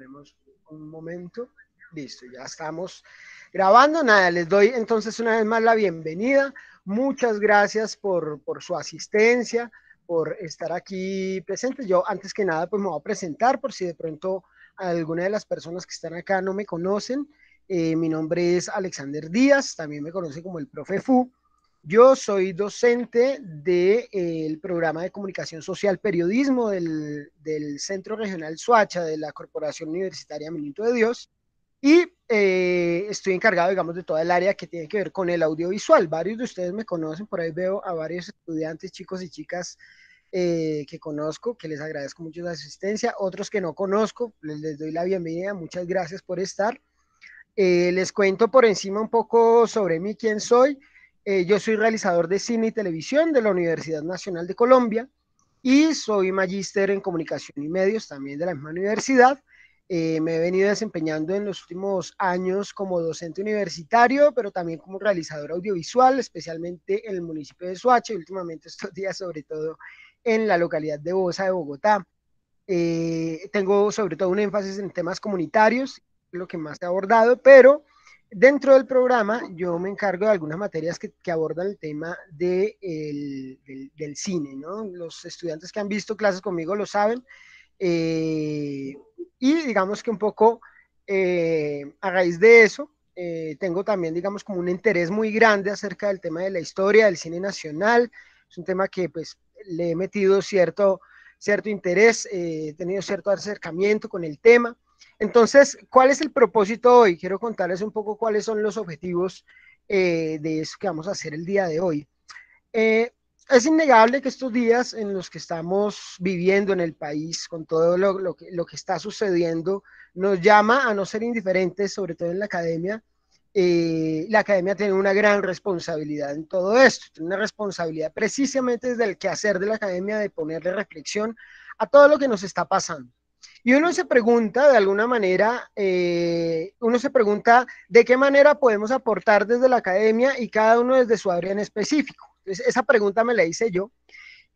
Esperemos un momento. Listo, ya estamos grabando. Nada, les doy entonces una vez más la bienvenida. Muchas gracias por, su asistencia, por estar aquí presentes. Yo antes que nada pues me voy a presentar por si de pronto alguna de las personas que están acá no me conocen. Eh, mi nombre es Alexander Díaz, también me conoce como el profe Fu. Yo soy docente del de, eh, programa de comunicación social periodismo del, Centro Regional Suacha de la Corporación Universitaria Minuto de Dios y eh, estoy encargado, digamos, de toda el área que tiene que ver con el audiovisual. Varios de ustedes me conocen, por ahí veo a varios estudiantes, chicos y chicas eh, que conozco, que les agradezco mucho la asistencia, otros que no conozco, les, les doy la bienvenida, muchas gracias por estar. les cuento por encima un poco sobre mí, quién soy. Eh, yo soy realizador de cine y televisión de la Universidad Nacional de Colombia y soy magíster en comunicación y medios también de la misma universidad. Eh, me he venido desempeñando en los últimos años como docente universitario, pero también como realizador audiovisual, especialmente en el municipio de Suache y últimamente estos días sobre todo en la localidad de Bosa de Bogotá. Eh, tengo sobre todo un énfasis en temas comunitarios, lo que más he abordado, pero Dentro del programa yo me encargo de algunas materias que, abordan el tema de del, cine, ¿no? Los estudiantes que han visto clases conmigo lo saben. Eh, y digamos que un poco eh, a raíz de eso, eh, tengo también, digamos, como un interés muy grande acerca del tema de la historia del cine nacional. Es un tema que pues le he metido cierto, cierto interés, he tenido cierto acercamiento con el tema. Entonces, ¿cuál es el propósito hoy? Quiero contarles un poco cuáles son los objetivos eh, de eso que vamos a hacer el día de hoy. Eh, es innegable que estos días en los que estamos viviendo en el país, con todo lo, que, está sucediendo, nos llama a no ser indiferentes, sobre todo en la academia. Eh, la academia tiene una gran responsabilidad en todo esto, tiene una responsabilidad precisamente desde el quehacer de la academia de ponerle reflexión a todo lo que nos está pasando. Y uno se pregunta de alguna manera, eh, uno se pregunta de qué manera podemos aportar desde la academia y cada uno desde su área en específico. esa pregunta me la hice yo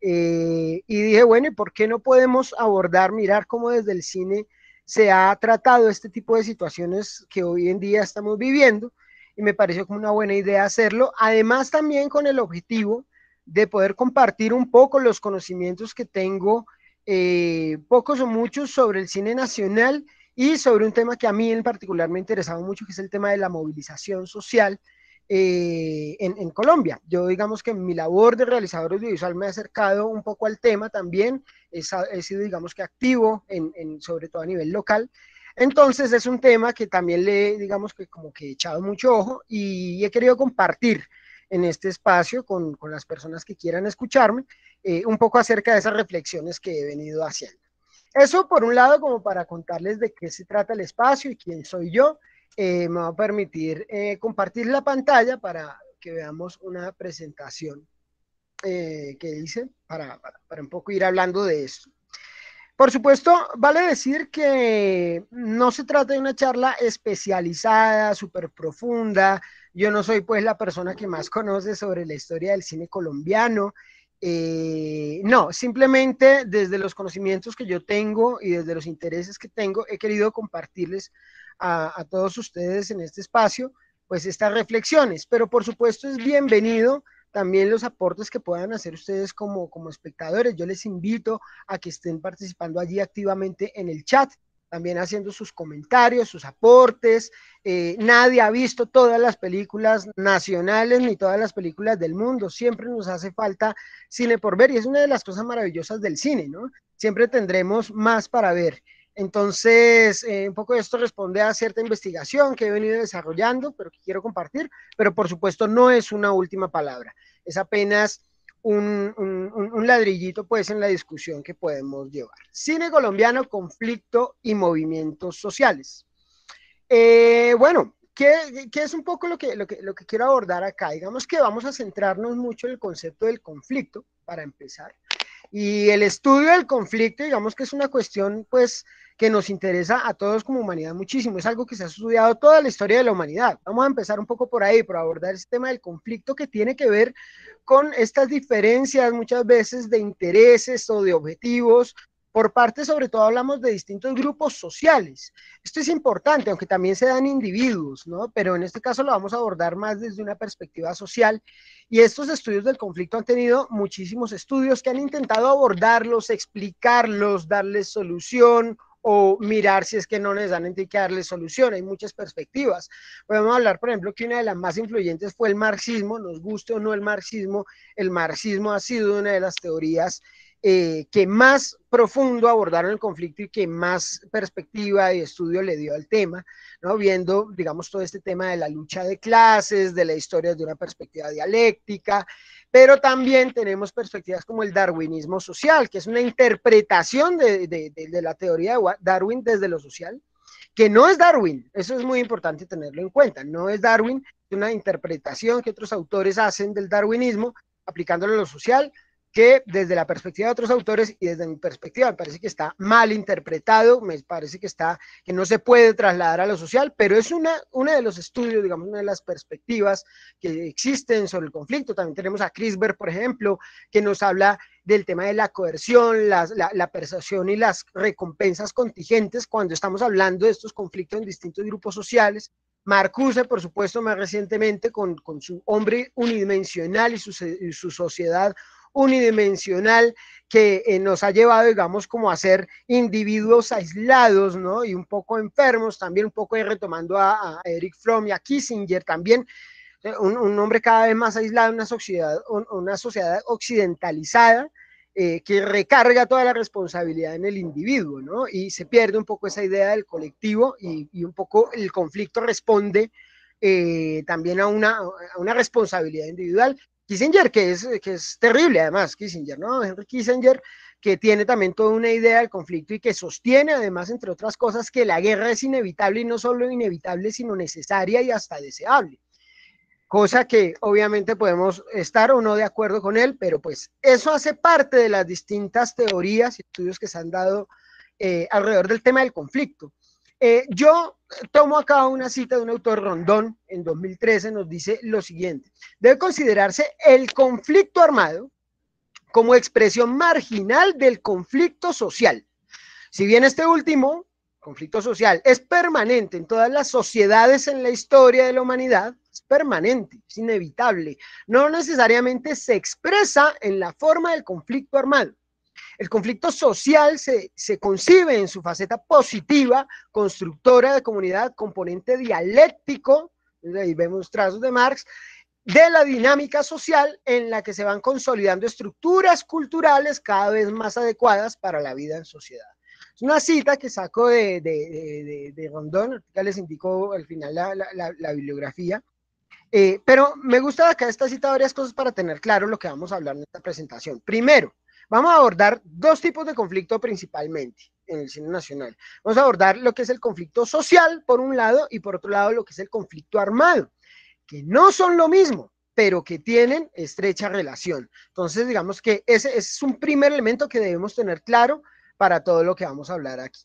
eh, y dije, bueno, ¿y por qué no podemos abordar, mirar cómo desde el cine se ha tratado este tipo de situaciones que hoy en día estamos viviendo? Y me pareció como una buena idea hacerlo, además también con el objetivo de poder compartir un poco los conocimientos que tengo eh, pocos o muchos sobre el cine nacional y sobre un tema que a mí en particular me interesaba mucho, que es el tema de la movilización social eh, en, Colombia. Yo digamos que mi labor de realizador audiovisual me ha acercado un poco al tema también, he, sido digamos que activo, en, sobre todo a nivel local. Entonces es un tema que también le, digamos que como que he echado mucho ojo y he querido compartir en este espacio con, con las personas que quieran escucharme, eh, un poco acerca de esas reflexiones que he venido haciendo. Eso por un lado como para contarles de qué se trata el espacio y quién soy yo. Eh, me va a permitir eh, compartir la pantalla para que veamos una presentación que hice para, para, para un poco ir hablando de esto. Por supuesto, vale decir que no se trata de una charla especializada, súper profunda, yo no soy pues la persona que más conoce sobre la historia del cine colombiano. Eh, no, simplemente desde los conocimientos que yo tengo y desde los intereses que tengo, he querido compartirles a, todos ustedes en este espacio pues estas reflexiones, pero por supuesto es bienvenido también los aportes que puedan hacer ustedes como, como espectadores. Yo les invito a que estén participando allí activamente en el chat también haciendo sus comentarios, sus aportes. Eh, nadie ha visto todas las películas nacionales ni todas las películas del mundo. Siempre nos hace falta cine por ver y es una de las cosas maravillosas del cine, ¿no? Siempre tendremos más para ver. Entonces, eh, un poco esto responde a cierta investigación que he venido desarrollando, pero que quiero compartir, pero por supuesto no es una última palabra, es apenas un, ladrillito pues en la discusión que podemos llevar. Cine colombiano, conflicto y movimientos sociales. Eh, bueno, ¿qué, es un poco lo que, lo que, lo, que, quiero abordar acá? Digamos que vamos a centrarnos mucho en el concepto del conflicto, para empezar. Y el estudio del conflicto, digamos que es una cuestión, pues, que nos interesa a todos como humanidad muchísimo. Es algo que se ha estudiado toda la historia de la humanidad. Vamos a empezar un poco por ahí, por abordar ese tema del conflicto que tiene que ver con estas diferencias muchas veces de intereses o de objetivos por parte, sobre todo, hablamos de distintos grupos sociales. Esto es importante, aunque también se dan individuos, ¿no? Pero en este caso lo vamos a abordar más desde una perspectiva social. Y estos estudios del conflicto han tenido muchísimos estudios que han intentado abordarlos, explicarlos, darles solución o mirar si es que no necesariamente hay que darles solución. Hay muchas perspectivas. Podemos hablar, por ejemplo, que una de las más influyentes fue el marxismo, nos guste o no el marxismo, el marxismo ha sido una de las teorías eh, que más profundo abordaron el conflicto y que más perspectiva y estudio le dio al tema, ¿no? viendo, digamos, todo este tema de la lucha de clases, de la historia de una perspectiva dialéctica, pero también tenemos perspectivas como el darwinismo social, que es una interpretación de, de la teoría de Darwin desde lo social, que no es Darwin, eso es muy importante tenerlo en cuenta, no es Darwin, es una interpretación que otros autores hacen del darwinismo aplicándolo a lo social, que desde la perspectiva de otros autores y desde mi perspectiva me parece que está mal interpretado, me parece que está que no se puede trasladar a lo social, pero es una uno de los estudios, digamos, una de las perspectivas que existen sobre el conflicto. También tenemos a Crisberg, por ejemplo, que nos habla del tema de la coerción, la, la, persuasión y las recompensas contingentes cuando estamos hablando de estos conflictos en distintos grupos sociales. Marcuse, por supuesto, más recientemente, con, con su hombre unidimensional y su, y su sociedad unidimensional que eh, nos ha llevado, digamos, como a ser individuos aislados, ¿no? Y un poco enfermos, también un poco retomando a, Eric Fromm y a Kissinger también, eh, un, hombre cada vez más aislado, una sociedad, una sociedad occidentalizada, eh, que recarga toda la responsabilidad en el individuo, ¿no? Y se pierde un poco esa idea del colectivo y, un poco el conflicto responde también a una, a una, responsabilidad individual. Kissinger, que es, que es terrible además, Kissinger, ¿no? Henry Kissinger, que tiene también toda una idea del conflicto y que sostiene además, entre otras cosas, que la guerra es inevitable y no solo inevitable, sino necesaria y hasta deseable. Cosa que obviamente podemos estar o no de acuerdo con él, pero pues eso hace parte de las distintas teorías y estudios que se han dado eh, alrededor del tema del conflicto. Eh, yo tomo acá una cita de un autor rondón en 2013, nos dice lo siguiente, debe considerarse el conflicto armado como expresión marginal del conflicto social. Si bien este último, conflicto social, es permanente en todas las sociedades en la historia de la humanidad, es permanente, es inevitable, no necesariamente se expresa en la forma del conflicto armado. El conflicto social se, concibe en su faceta positiva, constructora de comunidad, componente dialéctico, ahí vemos trazos de Marx, de la dinámica social en la que se van consolidando estructuras culturales cada vez más adecuadas para la vida en sociedad. Es una cita que saco de, de, Rondón, ya les indicó al final la, bibliografía, eh, pero me gusta acá esta cita varias cosas para tener claro lo que vamos a hablar en esta presentación. Primero, Vamos a abordar dos tipos de conflicto principalmente en el cine nacional. Vamos a abordar lo que es el conflicto social, por un lado, y por otro lado, lo que es el conflicto armado, que no son lo mismo, pero que tienen estrecha relación. Entonces, digamos que ese, ese es un primer elemento que debemos tener claro para todo lo que vamos a hablar aquí.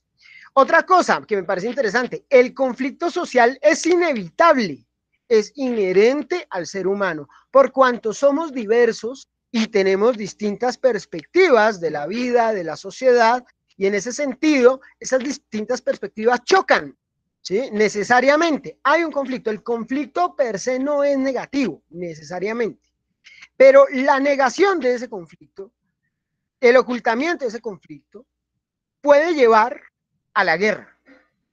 Otra cosa que me parece interesante, el conflicto social es inevitable, es inherente al ser humano. Por cuanto somos diversos, y tenemos distintas perspectivas de la vida, de la sociedad, y en ese sentido, esas distintas perspectivas chocan, ¿sí? Necesariamente. Hay un conflicto. El conflicto per se no es negativo, necesariamente. Pero la negación de ese conflicto, el ocultamiento de ese conflicto, puede llevar a la guerra.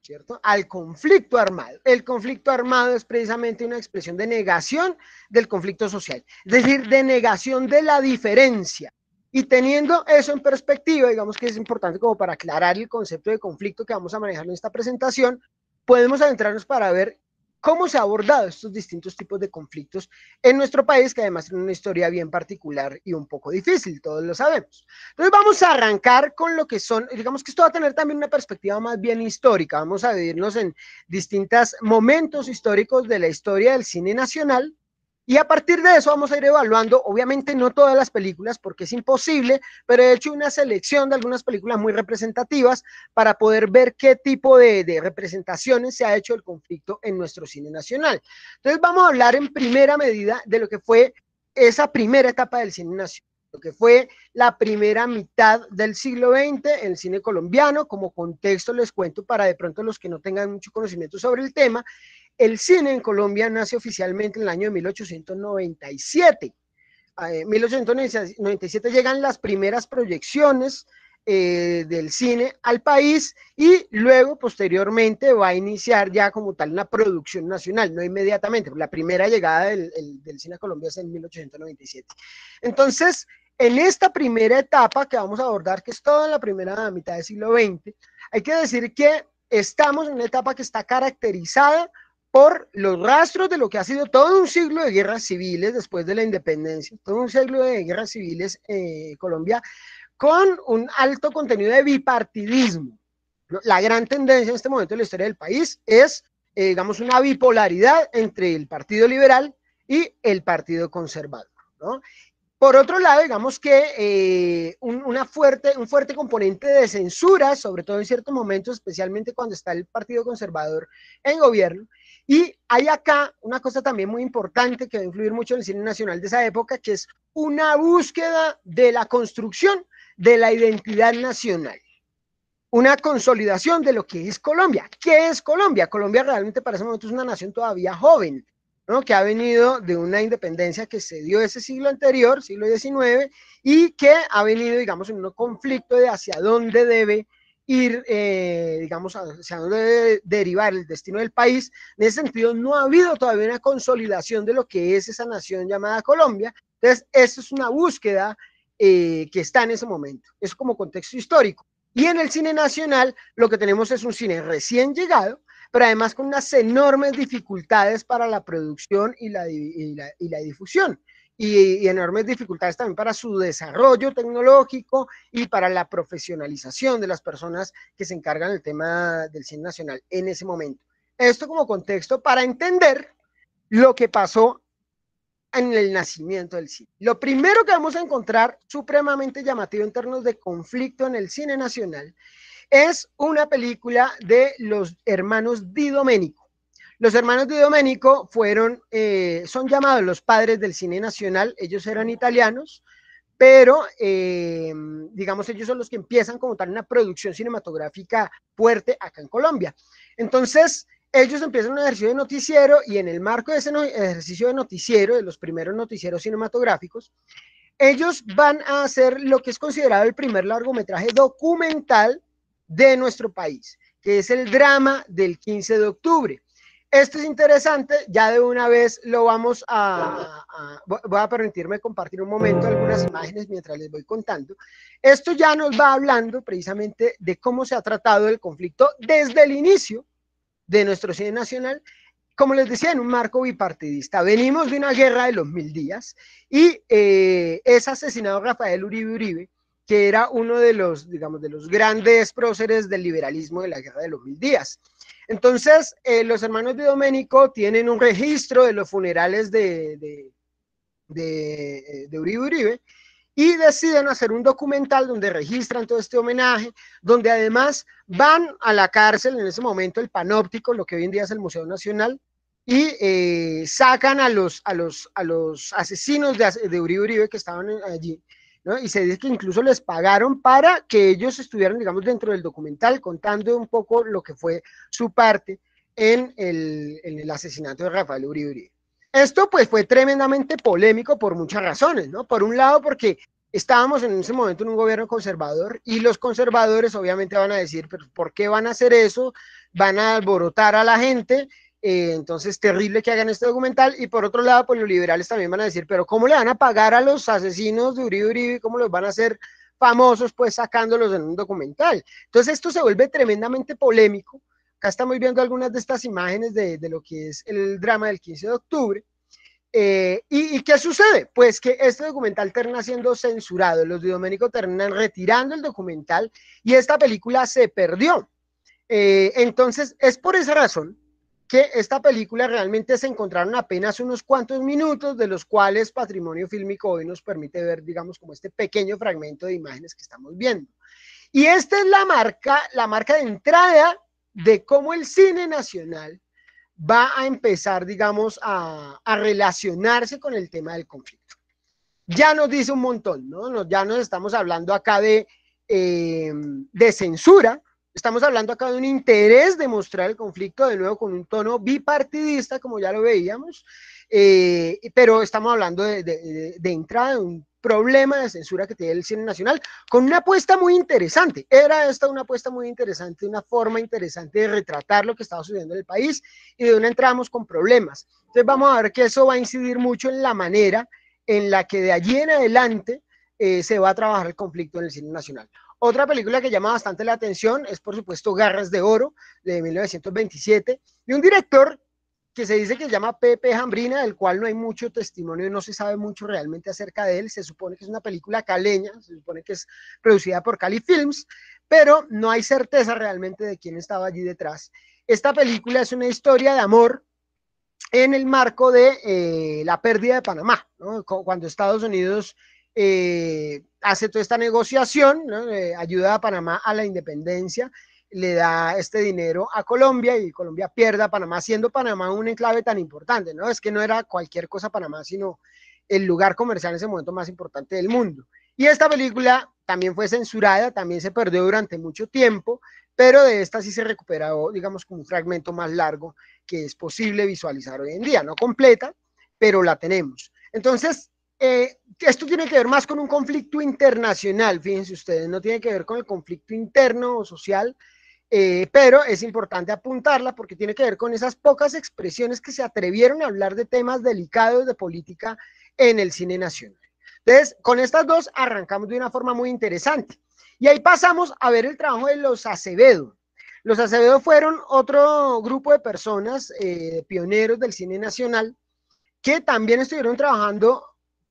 ¿cierto? Al conflicto armado. El conflicto armado es precisamente una expresión de negación del conflicto social, es decir, de negación de la diferencia. Y teniendo eso en perspectiva, digamos que es importante como para aclarar el concepto de conflicto que vamos a manejar en esta presentación, podemos adentrarnos para ver cómo se ha abordado estos distintos tipos de conflictos en nuestro país, que además tiene una historia bien particular y un poco difícil, todos lo sabemos. Entonces vamos a arrancar con lo que son, digamos que esto va a tener también una perspectiva más bien histórica, vamos a dividirnos en distintos momentos históricos de la historia del cine nacional, y a partir de eso vamos a ir evaluando, obviamente no todas las películas porque es imposible, pero he hecho una selección de algunas películas muy representativas para poder ver qué tipo de, representaciones se ha hecho el conflicto en nuestro cine nacional. Entonces vamos a hablar en primera medida de lo que fue esa primera etapa del cine nacional lo que fue la primera mitad del siglo XX en el cine colombiano. Como contexto les cuento para de pronto los que no tengan mucho conocimiento sobre el tema, el cine en Colombia nace oficialmente en el año de 1897. En 1897 llegan las primeras proyecciones eh, del cine al país y luego posteriormente va a iniciar ya como tal una producción nacional, no inmediatamente, la primera llegada del, del, cine a Colombia es en 1897. Entonces, en esta primera etapa que vamos a abordar, que es toda la primera mitad del siglo XX, hay que decir que estamos en una etapa que está caracterizada por los rastros de lo que ha sido todo un siglo de guerras civiles después de la independencia, todo un siglo de guerras civiles en eh, Colombia, con un alto contenido de bipartidismo. La gran tendencia en este momento de la historia del país es, eh, digamos, una bipolaridad entre el Partido Liberal y el Partido Conservador. Por otro lado, digamos que eh, una fuerte, un fuerte componente de censura, sobre todo en ciertos momentos, especialmente cuando está el Partido Conservador en gobierno, y hay acá una cosa también muy importante que va a influir mucho en el cine nacional de esa época, que es una búsqueda de la construcción de la identidad nacional. Una consolidación de lo que es Colombia. ¿Qué es Colombia? Colombia realmente para ese momento es una nación todavía joven, ¿no? que ha venido de una independencia que se dio ese siglo anterior, siglo XIX, y que ha venido, digamos, en un conflicto de hacia dónde debe ir, eh, digamos, hacia dónde derivar el destino del país. En ese sentido, no ha habido todavía una consolidación de lo que es esa nación llamada Colombia. Entonces, eso es una búsqueda eh, que está en ese momento. Es como contexto histórico. Y en el cine nacional, lo que tenemos es un cine recién llegado, pero además con unas enormes dificultades para la producción y la difusión y, enormes dificultades también para su desarrollo tecnológico y para la profesionalización de las personas que se encargan del tema del cine nacional en ese momento. Esto como contexto para entender lo que pasó en el nacimiento del cine. Lo primero que vamos a encontrar supremamente llamativo en términos de conflicto en el cine nacional es una película de los hermanos Di Domenico. Los hermanos de Domenico fueron, eh, son llamados los padres del cine nacional, ellos eran italianos, pero eh, digamos ellos son los que empiezan como tal una producción cinematográfica fuerte acá en Colombia. Entonces, ellos empiezan un ejercicio de noticiero y en el marco de ese ejercicio de noticiero, de los primeros noticieros cinematográficos, ellos van a hacer lo que es considerado el primer largometraje documental de nuestro país, que es el drama del 15 de octubre. Esto es interesante, ya de una vez lo vamos a, Voy a permitirme compartir un momento algunas imágenes mientras les voy contando. Esto ya nos va hablando precisamente de cómo se ha tratado el conflicto desde el inicio de nuestro cine nacional, como les decía, en un marco bipartidista. Venimos de una guerra de los mil días y eh, es asesinado Rafael Uribe Uribe, que era uno de los, digamos, de los grandes próceres del liberalismo de la guerra de los mil días. Entonces, eh, los hermanos de Doménico tienen un registro de los funerales eh, de, Uribe Uribe y deciden hacer un documental donde registran todo este homenaje, donde además van a la cárcel, en ese momento el panóptico, lo que hoy en día es el Museo Nacional, y eh, sacan a los, a, los, a los asesinos de, de Uribe Uribe que estaban allí y se dice que incluso les pagaron para que ellos estuvieran, digamos, dentro del documental contando un poco lo que fue su parte en el, en el asesinato de Rafael Uribe Esto pues fue tremendamente polémico por muchas razones, ¿no? Por un lado porque estábamos en ese momento en un gobierno conservador y los conservadores obviamente van a decir, pero ¿por qué van a hacer eso? Van a alborotar a la gente eh, entonces, terrible que hagan este documental. Y por otro lado, pues los liberales también van a decir, pero ¿cómo le van a pagar a los asesinos de Uribe Uribe? ¿Cómo los van a hacer famosos pues sacándolos en un documental? Entonces, esto se vuelve tremendamente polémico. Acá estamos viendo algunas de estas imágenes de, lo que es el drama del 15 de octubre. Eh, ¿y, qué sucede? Pues que este documental termina siendo censurado, los de Domenico terminan retirando el documental y esta película se perdió. Eh, entonces, es por esa razón que esta película realmente se encontraron apenas unos cuantos minutos, de los cuales Patrimonio Fílmico hoy nos permite ver, digamos, como este pequeño fragmento de imágenes que estamos viendo. Y esta es la marca, la marca de entrada de cómo el cine nacional va a empezar, digamos, a, relacionarse con el tema del conflicto. Ya nos dice un montón, ¿no? Ya nos estamos hablando acá de, eh, de censura, Estamos hablando acá de un interés de mostrar el conflicto de nuevo con un tono bipartidista, como ya lo veíamos, eh, pero estamos hablando de, entrada de un problema de censura que tiene el cine nacional, con una apuesta muy interesante. Era esta una apuesta muy interesante, una forma interesante de retratar lo que estaba sucediendo en el país y de una entramos con problemas. Entonces vamos a ver que eso va a incidir mucho en la manera en la que de allí en adelante eh, se va a trabajar el conflicto en el cine nacional. Otra película que llama bastante la atención es, por supuesto, Garras de Oro, de 1927, de un director que se dice que se llama Pepe Jambrina, del cual no hay mucho testimonio y no se sabe mucho realmente acerca de él. Se supone que es una película caleña, se supone que es producida por Cali Films, pero no hay certeza realmente de quién estaba allí detrás. Esta película es una historia de amor en el marco de eh, la pérdida de Panamá, cuando Estados Unidos eh, hace toda esta negociación, eh, ayuda a Panamá a la independencia, le da este dinero a Colombia y Colombia pierde a Panamá, siendo Panamá un enclave tan importante, ¿no? Es que no era cualquier cosa Panamá, sino el lugar comercial en ese momento más importante del mundo. Y esta película también fue censurada, también se perdió durante mucho tiempo, pero de esta sí se recuperó, digamos, como un fragmento más largo que es posible visualizar hoy en día, no completa, pero la tenemos. Entonces, eh, esto tiene que ver más con un conflicto internacional, fíjense ustedes, no tiene que ver con el conflicto interno o social, eh, pero es importante apuntarla porque tiene que ver con esas pocas expresiones que se atrevieron a hablar de temas delicados de política en el cine nacional. Entonces, con estas dos arrancamos de una forma muy interesante. Y ahí pasamos a ver el trabajo de los Acevedo. Los Acevedo fueron otro grupo de personas, eh, pioneros del cine nacional, que también estuvieron trabajando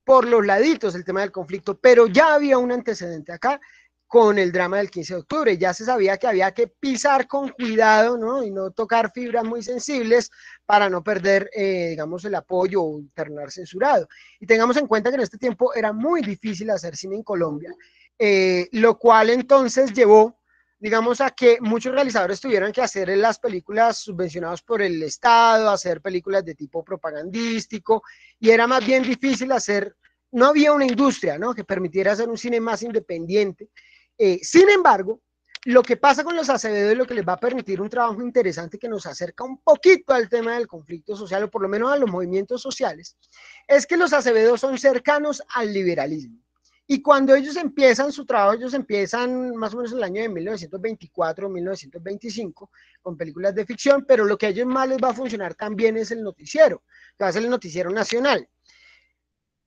por los laditos el tema del conflicto, pero ya había un antecedente acá con el drama del 15 de octubre, ya se sabía que había que pisar con cuidado, ¿no? Y no tocar fibras muy sensibles para no perder, eh, digamos, el apoyo o internar censurado. Y tengamos en cuenta que en este tiempo era muy difícil hacer cine en Colombia, eh, lo cual entonces llevó digamos, a que muchos realizadores tuvieran que hacer las películas subvencionadas por el Estado, hacer películas de tipo propagandístico, y era más bien difícil hacer, no había una industria, Que permitiera hacer un cine más independiente. Eh, sin embargo, lo que pasa con los acevedos y lo que les va a permitir un trabajo interesante que nos acerca un poquito al tema del conflicto social, o por lo menos a los movimientos sociales, es que los acevedos son cercanos al liberalismo. Y cuando ellos empiezan su trabajo, ellos empiezan más o menos en el año de 1924, 1925, con películas de ficción, pero lo que a ellos más les va a funcionar también es el noticiero, que va a ser el noticiero nacional.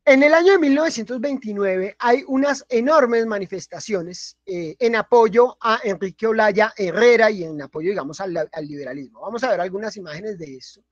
En el año de 1929 hay unas enormes manifestaciones eh, en apoyo a Enrique Olaya Herrera y en apoyo, digamos, al, liberalismo. Vamos a ver algunas imágenes de esto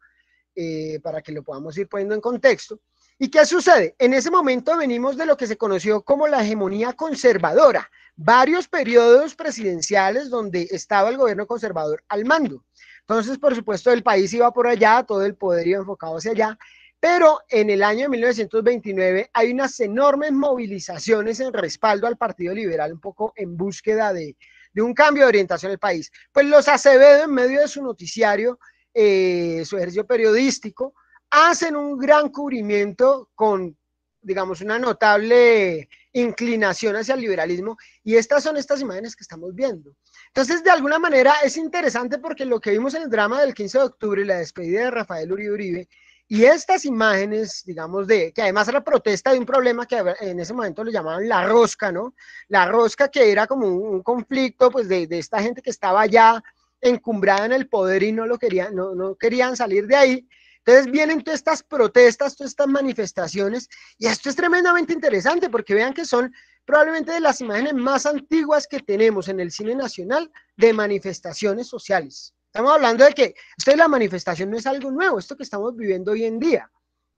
eh, para que lo podamos ir poniendo en contexto. ¿Y qué sucede? En ese momento venimos de lo que se conoció como la hegemonía conservadora, varios periodos presidenciales donde estaba el gobierno conservador al mando. Entonces, por supuesto, el país iba por allá, todo el poder iba enfocado hacia allá, pero en el año de 1929 hay unas enormes movilizaciones en respaldo al Partido Liberal, un poco en búsqueda de, un cambio de orientación del país. Pues los Acevedo, en medio de su noticiario, eh, su ejercicio periodístico, hacen un gran cubrimiento con, digamos, una notable inclinación hacia el liberalismo, y estas son estas imágenes que estamos viendo. Entonces, de alguna manera es interesante porque lo que vimos en el drama del 15 de octubre, la despedida de Rafael Uribe Uribe, y estas imágenes, digamos, de que además era protesta de un problema que en ese momento lo llamaban la rosca, ¿no? La rosca que era como un, conflicto pues de, esta gente que estaba ya encumbrada en el poder y no lo querían, no, no querían salir de ahí. Entonces vienen todas estas protestas, todas estas manifestaciones, y esto es tremendamente interesante porque vean que son probablemente de las imágenes más antiguas que tenemos en el cine nacional de manifestaciones sociales. Estamos hablando de que la manifestación no es algo nuevo, esto que estamos viviendo hoy en día.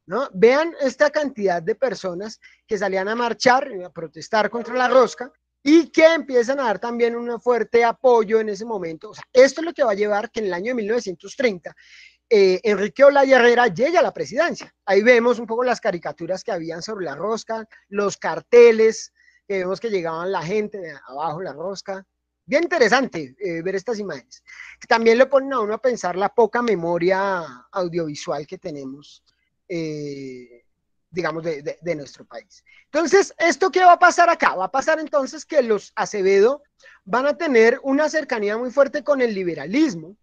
¿No? Vean esta cantidad de personas que salían a marchar, eh, a protestar contra la rosca y que empiezan a dar también un fuerte apoyo en ese momento. esto es lo que va a llevar que en el año 1930 eh, Enrique la Herrera llega a la presidencia. Ahí vemos un poco las caricaturas que habían sobre la rosca, los carteles, que vemos que llegaban la gente de abajo, la rosca. Bien interesante eh, ver estas imágenes. También le ponen a uno a pensar la poca memoria audiovisual que tenemos, eh, digamos, de, de nuestro país. Entonces, ¿esto qué va a pasar acá? Va a pasar entonces que los Acevedo van a tener una cercanía muy fuerte con el liberalismo,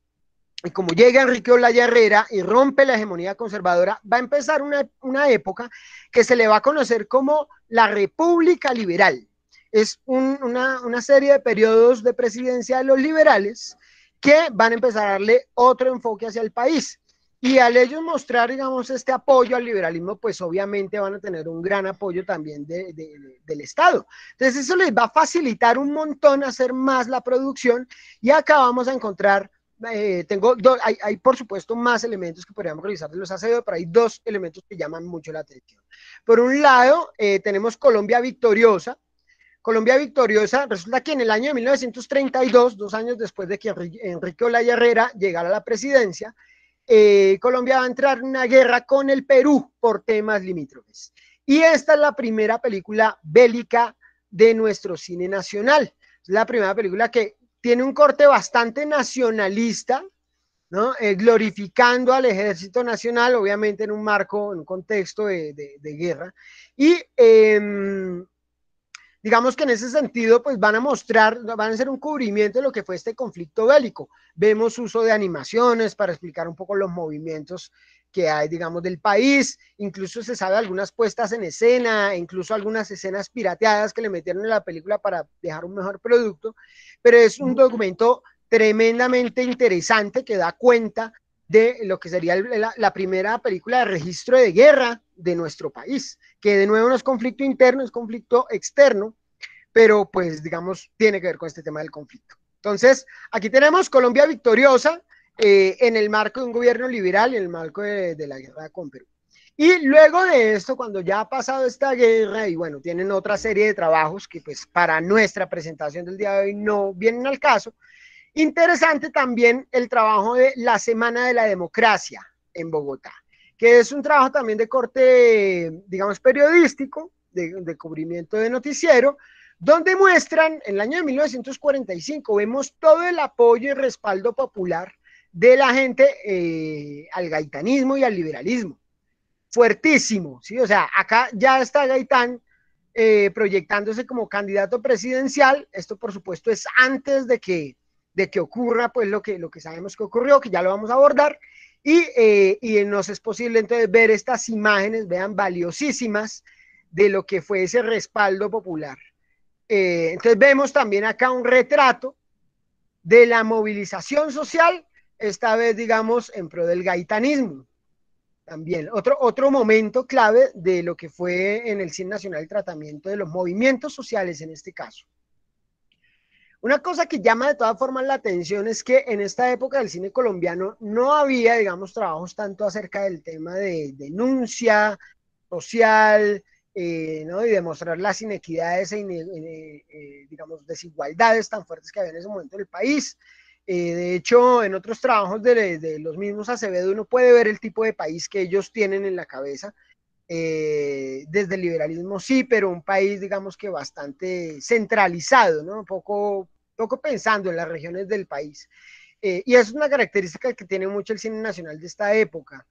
y como llega Enrique Olaya Herrera y rompe la hegemonía conservadora, va a empezar una, una, época que se le va a conocer como la República Liberal. Es una, una serie de periodos de presidencia de los liberales que van a empezar a darle otro enfoque hacia el país. Y al ellos mostrar, digamos, este apoyo al liberalismo, pues obviamente van a tener un gran apoyo también del Estado. Entonces eso les va a facilitar un montón hacer más la producción y acá vamos a encontrar eh, tengo hay, por supuesto más elementos que podríamos revisar de los ACB, pero hay dos elementos que llaman mucho la atención. Por un lado, eh, tenemos Colombia victoriosa. Colombia victoriosa, resulta que en el año de 1932, dos años después de que Enrique Olaya Herrera llegara a la presidencia, eh, Colombia va a entrar en una guerra con el Perú por temas limítrofes. Y esta es la primera película bélica de nuestro cine nacional. Es la primera película que tiene un corte bastante nacionalista, ¿no? Eh, glorificando al ejército nacional, obviamente en un marco, en un contexto de, guerra. Y em, digamos que en ese sentido, pues van a mostrar, van a ser un cubrimiento de lo que fue este conflicto bélico. Vemos uso de animaciones para explicar un poco los movimientos que hay, digamos, del país. Incluso se sabe algunas puestas en escena, incluso algunas escenas pirateadas que le metieron en la película para dejar un mejor producto. Pero es un documento tremendamente interesante que da cuenta de lo que sería la, primera película de registro de guerra de nuestro país, que de nuevo no es conflicto interno, es conflicto externo, pero pues digamos tiene que ver con este tema del conflicto. Entonces, aquí tenemos Colombia victoriosa eh, en el marco de un gobierno liberal y en el marco de, de la guerra con Perú. Y luego de esto, cuando ya ha pasado esta guerra, y bueno, tienen otra serie de trabajos que pues para nuestra presentación del día de hoy no vienen al caso, Interesante también el trabajo de la Semana de la Democracia en Bogotá, que es un trabajo también de corte, digamos, periodístico, de, cubrimiento de noticiero, donde muestran, en el año de 1945, vemos todo el apoyo y respaldo popular de la gente eh, al gaitanismo y al liberalismo. Fuertísimo, ¿sí? O sea, acá ya está Gaitán eh, proyectándose como candidato presidencial. Esto, por supuesto, es antes de que de que ocurra pues lo que, lo que sabemos que ocurrió, que ya lo vamos a abordar, y, eh, nos es posible entonces ver estas imágenes, vean, valiosísimas de lo que fue ese respaldo popular. Eh, entonces vemos también acá un retrato de la movilización social, esta vez digamos en pro del gaitanismo. También otro, otro momento clave de lo que fue en el CIN Nacional el tratamiento de los movimientos sociales en este caso. Una cosa que llama de todas formas la atención es que en esta época del cine colombiano no había, digamos, trabajos tanto acerca del tema de denuncia social, eh, ¿no? y demostrar las inequidades e, eh, digamos, desigualdades tan fuertes que había en ese momento en el país. Eh, de hecho, en otros trabajos de, de, los mismos Acevedo uno puede ver el tipo de país que ellos tienen en la cabeza. desde el liberalismo sí, pero un país, digamos que bastante centralizado, ¿no? Un poco poco pensando en las regiones del país. y eh, y es una característica que tiene mucho el cine nacional de esta época.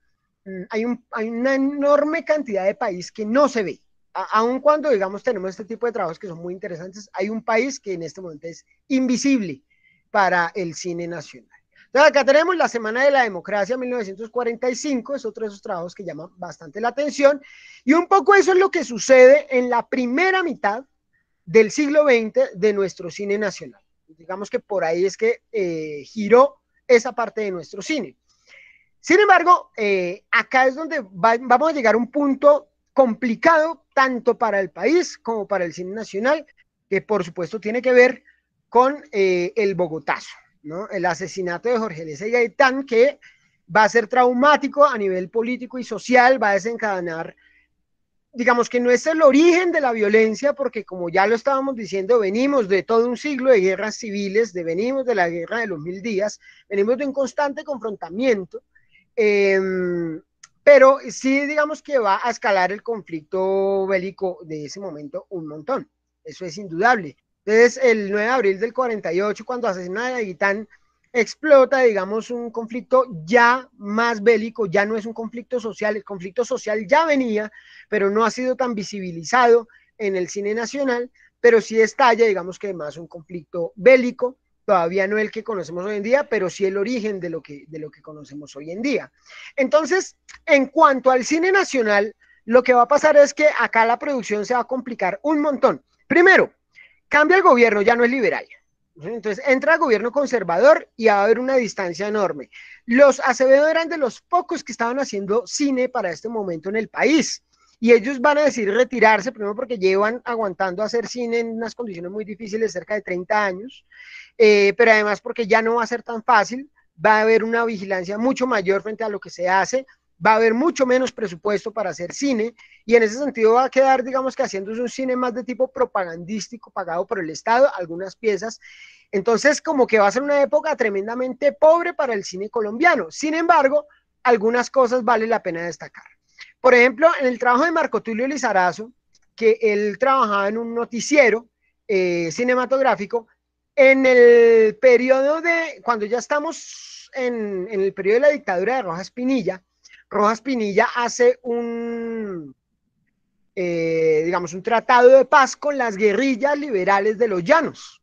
Mm, hay, una enorme cantidad de país que no se ve. aun cuando, digamos, tenemos este tipo de trabajos que son muy interesantes, hay un país que en este momento es invisible para el cine nacional. Entonces, acá tenemos la Semana de la Democracia 1945, es otro de esos trabajos que llama bastante la atención, y un poco eso es lo que sucede en la primera mitad del siglo XX de nuestro cine nacional. Digamos que por ahí es que eh, giró esa parte de nuestro cine. Sin embargo, eh, acá es donde vamos a llegar a un punto complicado, tanto para el país como para el cine nacional, que por supuesto tiene que ver con eh, el Bogotazo, ¿no? el asesinato de Jorge y Gaitán, que va a ser traumático a nivel político y social, va a desencadenar digamos que no es el origen de la violencia, porque como ya lo estábamos diciendo, venimos de todo un siglo de guerras civiles, venimos de la guerra de los mil días, venimos de un constante confrontamiento, em, pero sí digamos que va a escalar el conflicto bélico de ese momento un montón, eso es indudable. Entonces, el 9 de abril del 48, cuando asesinan a Aguitán, explota, digamos, un conflicto ya más bélico, ya no es un conflicto social, el conflicto social ya venía, pero no ha sido tan visibilizado en el cine nacional, pero sí estalla, digamos que más un conflicto bélico, todavía no el que conocemos hoy en día, pero sí el origen de lo que, de lo que conocemos hoy en día. Entonces, en cuanto al cine nacional, lo que va a pasar es que acá la producción se va a complicar un montón. Primero, cambia el gobierno, ya no es liberal. Entonces entra el gobierno conservador y va a haber una distancia enorme. Los Acevedo eran de los pocos que estaban haciendo cine para este momento en el país. Y ellos van a decir retirarse, primero porque llevan aguantando hacer cine en unas condiciones muy difíciles, cerca de 30 años, eh, pero además porque ya no va a ser tan fácil, va a haber una vigilancia mucho mayor frente a lo que se hace, va a haber mucho menos presupuesto para hacer cine y en ese sentido va a quedar, digamos que haciéndose un cine más de tipo propagandístico pagado por el Estado, algunas piezas. Entonces, como que va a ser una época tremendamente pobre para el cine colombiano. Sin embargo, algunas cosas vale la pena destacar. Por ejemplo, en el trabajo de Marco Tulio Lizarazo, que él trabajaba en un noticiero eh, cinematográfico, en el periodo de, cuando ya estamos en, en el periodo de la dictadura de Rojas Pinilla, Rojas Pinilla hace un, eh, digamos, un tratado de paz con las guerrillas liberales de los llanos.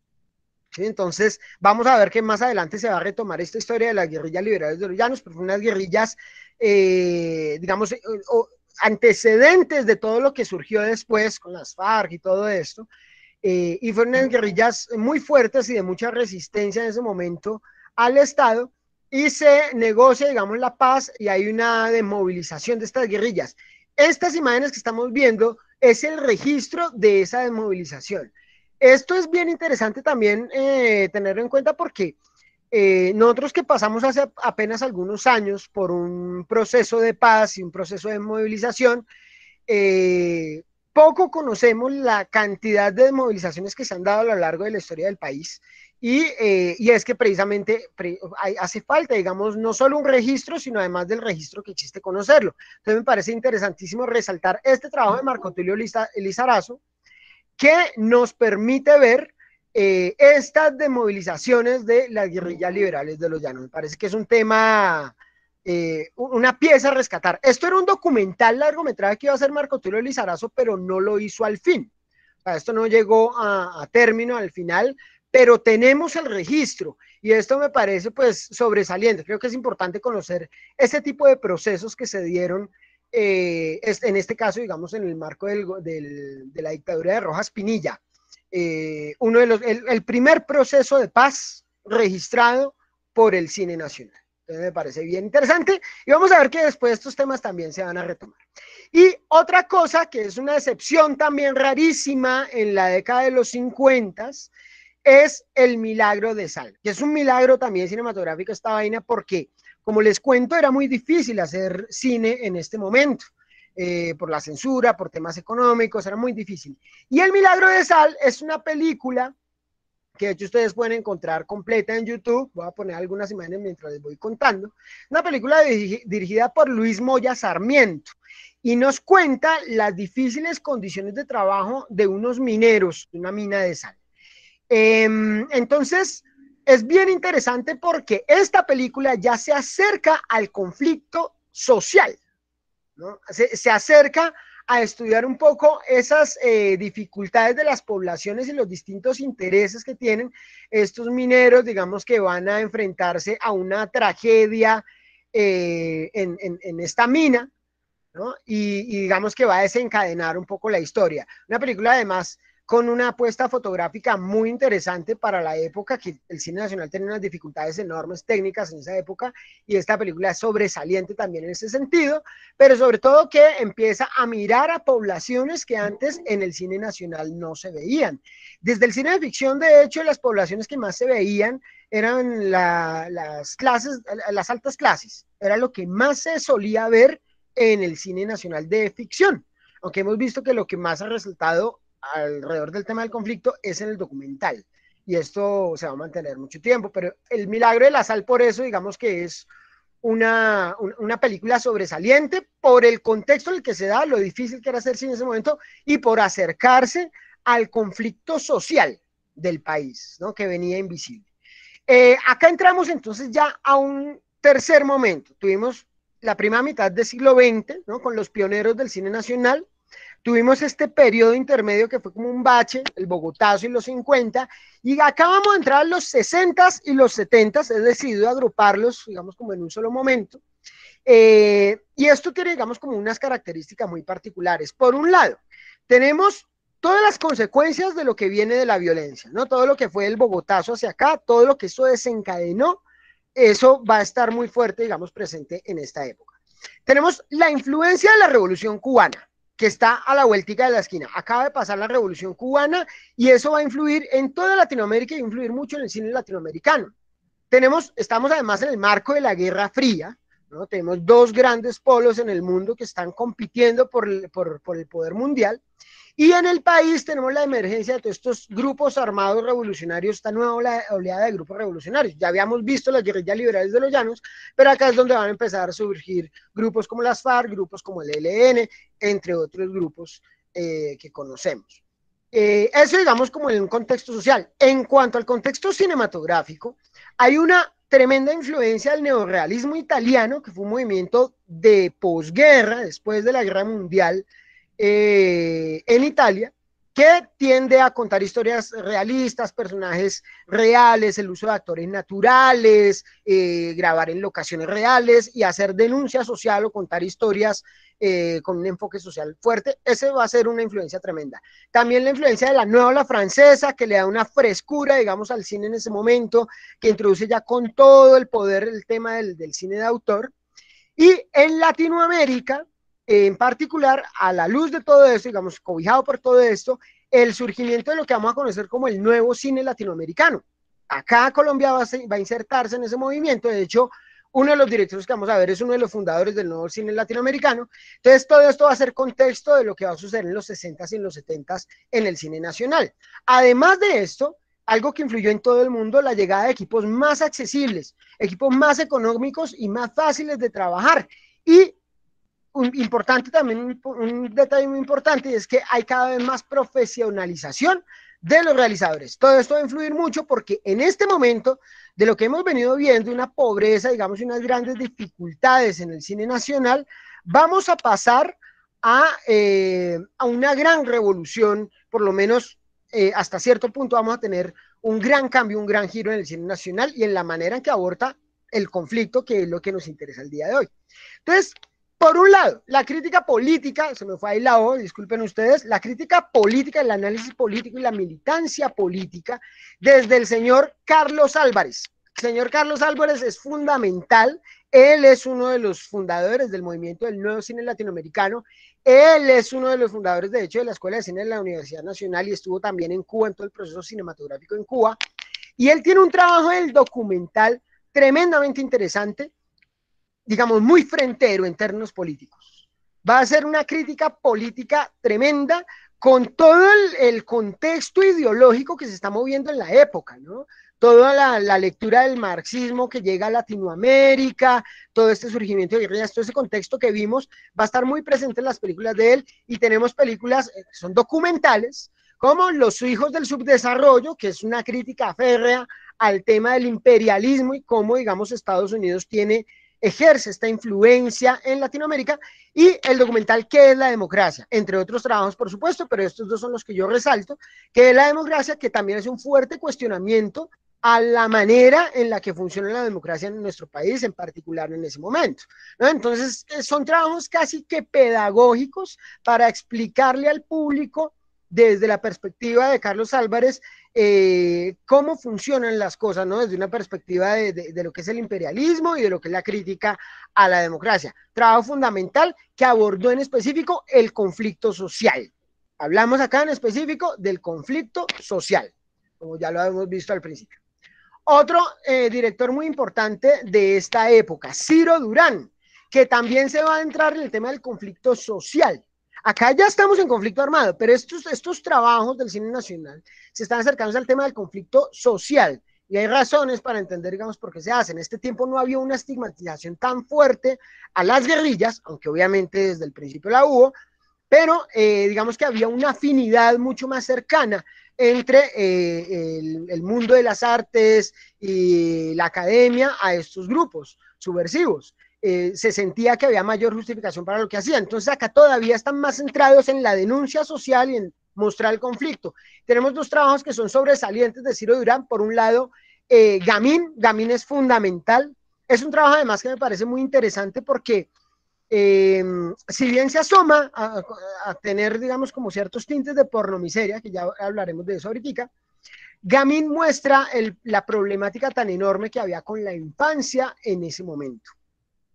Entonces, vamos a ver que más adelante se va a retomar esta historia de las guerrillas liberales de los llanos, pero unas guerrillas, eh, digamos, eh, antecedentes de todo lo que surgió después con las FARC y todo esto. y fueron unas guerrillas muy fuertes y de mucha resistencia en ese momento al Estado y se negocia, digamos, la paz y hay una desmovilización de estas guerrillas. Estas imágenes que estamos viendo es el registro de esa desmovilización. Esto es bien interesante también eh, tenerlo en cuenta porque eh, nosotros que pasamos hace apenas algunos años por un proceso de paz y un proceso de movilización, eh, poco conocemos la cantidad de desmovilizaciones que se han dado a lo largo de la historia del país eh, y, es que precisamente hace falta, digamos, no solo un registro, sino además del registro que existe conocerlo. Entonces me parece interesantísimo resaltar este trabajo de Marco Tulio Lizarazo, que nos permite ver eh, estas desmovilizaciones de las guerrillas liberales de los llanos. Me parece que es un tema, eh, una pieza a rescatar. Esto era un documental largometraje que iba a hacer Marco Tulio Lizarazo, pero no lo hizo al fin. esto no llegó a, a término, al final pero tenemos el registro y esto me parece pues sobresaliente. Creo que es importante conocer este tipo de procesos que se dieron eh, en este caso, digamos, en el marco de la dictadura de Rojas Pinilla. Eh, uno de los, el, primer proceso de paz registrado por el cine nacional. Entonces me parece bien interesante y vamos a ver que después estos temas también se van a retomar. Y otra cosa que es una excepción también rarísima en la década de los 50 es el milagro de Sal, que es un milagro también cinematográfico esta vaina porque, como les cuento, era muy difícil hacer cine en este momento. Eh, por la censura, por temas económicos, era muy difícil. Y El Milagro de Sal es una película que de hecho ustedes pueden encontrar completa en YouTube, voy a poner algunas imágenes mientras les voy contando, una película dirigida por Luis Moya Sarmiento y nos cuenta las difíciles condiciones de trabajo de unos mineros de una mina de sal. Em, entonces, es bien interesante porque esta película ya se acerca al conflicto social, se, acerca a estudiar un poco esas eh, dificultades de las poblaciones y los distintos intereses que tienen estos mineros, digamos que van a enfrentarse a una tragedia eh, en, esta mina, y, y digamos que va a desencadenar un poco la historia. Una película además con una apuesta fotográfica muy interesante para la época, que el cine nacional tenía unas dificultades enormes técnicas en esa época, y esta película es sobresaliente también en ese sentido, pero sobre todo que empieza a mirar a poblaciones que antes en el cine nacional no se veían. Desde el cine de ficción, de hecho, las poblaciones que más se veían eran las clases, las altas clases, era lo que más se solía ver en el cine nacional de ficción aunque hemos visto que lo que más ha resultado alrededor del tema del conflicto es en el documental. Y esto se va a mantener mucho tiempo, pero El Milagro de la Sal, por eso, digamos que es una, película sobresaliente por el contexto en el que se da, lo difícil que era hacer en ese momento y por acercarse al conflicto social del país, ¿no? que venía invisible. Eh, acá entramos entonces ya a un tercer momento. Tuvimos la primera mitad del siglo XX, con los pioneros del cine nacional, tuvimos este periodo intermedio que fue como un bache, el Bogotazo y los 50, y acá vamos a entrar los 60 y los 70, he decidido agruparlos, digamos, como en un solo momento. Eh, y esto tiene, digamos, como unas características muy particulares. Por un lado, tenemos todas las consecuencias de lo que viene de la violencia, ¿no? Todo lo que fue el Bogotazo hacia acá, todo lo que eso desencadenó, eso va a estar muy fuerte, digamos, presente en esta época. Tenemos la influencia de la Revolución Cubana, que está a la vuelta de la esquina. Acaba de pasar la revolución cubana y eso va a influir en toda Latinoamérica y influir mucho en el cine latinoamericano. Tenemos, estamos además en el marco de la Guerra Fría, ¿no? Tenemos dos grandes polos en el mundo que están compitiendo por, por el poder mundial y en el país tenemos la emergencia de todos estos grupos armados revolucionarios, esta nueva oleada de grupos revolucionarios. Ya habíamos visto las guerrillas liberales de los llanos, pero acá es donde van a empezar a surgir grupos como las FARC, grupos como el ELN, entre otros grupos eh, que conocemos. Eh, eso digamos como en un contexto social. En cuanto al contexto cinematográfico, hay una tremenda influencia del neorrealismo italiano, que fue un movimiento de posguerra, después de la Guerra Mundial, eh, en Italia, que tiende a contar historias realistas, personajes reales, el uso de actores naturales, eh, grabar en locaciones reales y hacer denuncia social o contar historias eh, con un enfoque social fuerte. Ese va a ser una influencia tremenda. También la influencia de la nueva ola francesa, que le da una frescura, digamos, al cine en ese momento, que introduce ya con todo el poder el tema del, del cine de autor. Y en Latinoamérica, en particular, a la luz de todo esto, digamos, cobijado por todo esto, el surgimiento de lo que vamos a conocer como el nuevo cine latinoamericano. Acá Colombia va a, insertarse en ese movimiento, de hecho, uno de los directores que vamos a ver es uno de los fundadores del nuevo cine latinoamericano. Entonces, todo esto va a ser contexto de lo que va a suceder en los 60s y en los 70s en el cine nacional. Además de esto, algo que influyó en todo el mundo, la llegada de equipos más accesibles, equipos más económicos y más fáciles de trabajar. Y importante también, un, detalle muy importante y es que hay cada vez más profesionalización de los realizadores. Todo esto va a influir mucho porque en este momento, de lo que hemos venido viendo, una pobreza, digamos, unas grandes dificultades en el cine nacional, vamos a pasar a, eh, una gran revolución, por lo menos eh, hasta cierto punto vamos a tener un gran cambio, un gran giro en el cine nacional y en la manera en que aborta el conflicto, que es lo que nos interesa el día de hoy. Entonces, por un lado, la crítica política, se me fue aislado, disculpen ustedes, la crítica política, el análisis político y la militancia política desde el señor Carlos Álvarez. El señor Carlos Álvarez es fundamental, él es uno de los fundadores del movimiento del nuevo cine latinoamericano, él es uno de los fundadores, de hecho, de la Escuela de Cine de la Universidad Nacional y estuvo también en Cuba en todo el proceso cinematográfico en Cuba. Y él tiene un trabajo del documental tremendamente interesante digamos, muy frentero en términos políticos. Va a ser una crítica política tremenda con todo el, contexto ideológico que se está moviendo en la época, ¿no? Toda la, lectura del marxismo que llega a Latinoamérica, todo este surgimiento de guerrillas, todo ese contexto que vimos, va a estar muy presente en las películas de él y tenemos películas eh, son documentales, como Los hijos del subdesarrollo, que es una crítica férrea al tema del imperialismo y cómo, digamos, Estados Unidos tiene ejerce esta influencia en Latinoamérica y el documental ¿Qué es la democracia? Entre otros trabajos, por supuesto, pero estos dos son los que yo resalto, que es la democracia, que también es un fuerte cuestionamiento a la manera en la que funciona la democracia en nuestro país, en particular en ese momento. Entonces, eh, son trabajos casi que pedagógicos para explicarle al público desde la perspectiva de Carlos Álvarez, eh, cómo funcionan las cosas, ¿no? Desde una perspectiva de, lo que es el imperialismo y de lo que es la crítica a la democracia. Trabajo fundamental que abordó en específico el conflicto social. Hablamos acá en específico del conflicto social, como ya lo habíamos visto al principio. Otro eh, director muy importante de esta época, Ciro Durán, que también se va a entrar en el tema del conflicto social Acá ya estamos en conflicto armado, pero estos, estos trabajos del cine nacional se están acercando al tema del conflicto social y hay razones para entender, digamos, por qué se hace. En este tiempo no había una estigmatización tan fuerte a las guerrillas, aunque obviamente desde el principio la hubo, pero eh, digamos que había una afinidad mucho más cercana entre eh, el, el, mundo de las artes y la academia a estos grupos subversivos. Eh, se sentía que había mayor justificación para lo que hacía. Entonces acá todavía están más centrados en la denuncia social y en mostrar el conflicto. Tenemos dos trabajos que son sobresalientes de Ciro Durán. Por un lado, eh, Gamín. Gamín es fundamental. Es un trabajo además que me parece muy interesante porque eh, si bien se asoma a, tener, digamos, como ciertos tintes de pornomiseria, que ya hablaremos de eso ahorita, Gamín muestra la problemática tan enorme que había con la infancia en ese momento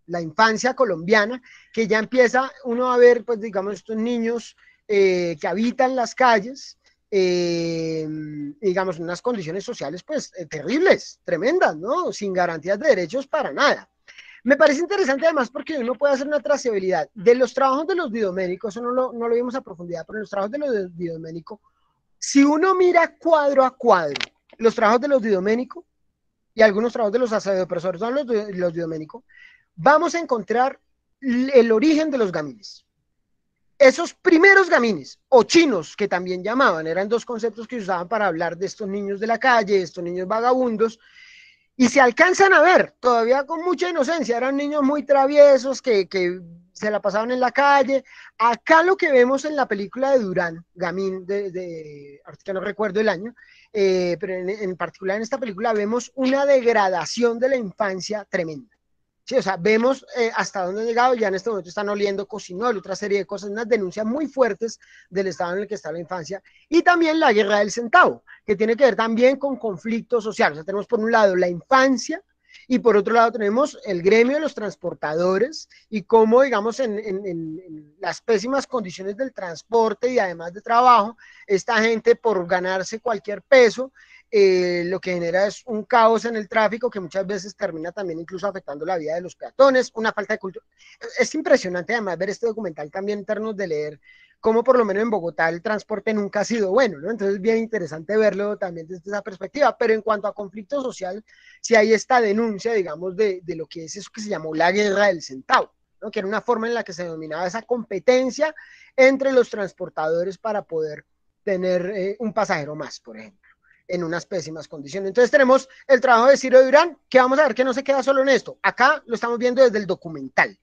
la infancia colombiana, que ya empieza uno a ver, pues digamos, estos niños eh, que habitan las calles, eh, digamos, en unas condiciones sociales, pues eh, terribles, tremendas, ¿no? Sin garantías de derechos para nada. Me parece interesante además porque uno puede hacer una trazabilidad de los trabajos de los didoménicos, eso no lo, vimos a profundidad, pero los trabajos de los dioménicos, si uno mira cuadro a cuadro los trabajos de los didoménicos, y algunos trabajos de los asesores son los, los dioménicos, vamos a encontrar el origen de los gamines. Esos primeros gamines, o chinos, que también llamaban, eran dos conceptos que usaban para hablar de estos niños de la calle, estos niños vagabundos, y se alcanzan a ver, todavía con mucha inocencia, eran niños muy traviesos que, se la pasaban en la calle. Acá lo que vemos en la película de Durán, Gamín, de, de que no recuerdo el año, eh, pero en particular en esta película vemos una degradación de la infancia tremenda. Sí, o sea, vemos eh, hasta dónde han llegado, ya en este momento están oliendo cocinol, otra serie de cosas, unas denuncias muy fuertes del estado en el que está la infancia, y también la guerra del centavo, que tiene que ver también con conflictos sociales. tenemos por un lado la infancia, y por otro lado tenemos el gremio de los transportadores y cómo, digamos, en, en, las pésimas condiciones del transporte y además de trabajo, esta gente por ganarse cualquier peso eh, lo que genera es un caos en el tráfico que muchas veces termina también incluso afectando la vida de los peatones, una falta de cultura. Es impresionante además ver este documental también en términos de leer cómo por lo menos en Bogotá el transporte nunca ha sido bueno, ¿no? Entonces es bien interesante verlo también desde esa perspectiva, pero en cuanto a conflicto social, si hay esta denuncia, digamos, de, lo que es eso que se llamó la guerra del centavo. ¿no? que era una forma en la que se dominaba esa competencia entre los transportadores para poder tener eh, un pasajero más, por ejemplo en unas pésimas condiciones. Entonces tenemos el trabajo de Ciro Durán, que vamos a ver que no se queda solo en esto. Acá lo estamos viendo desde el documental.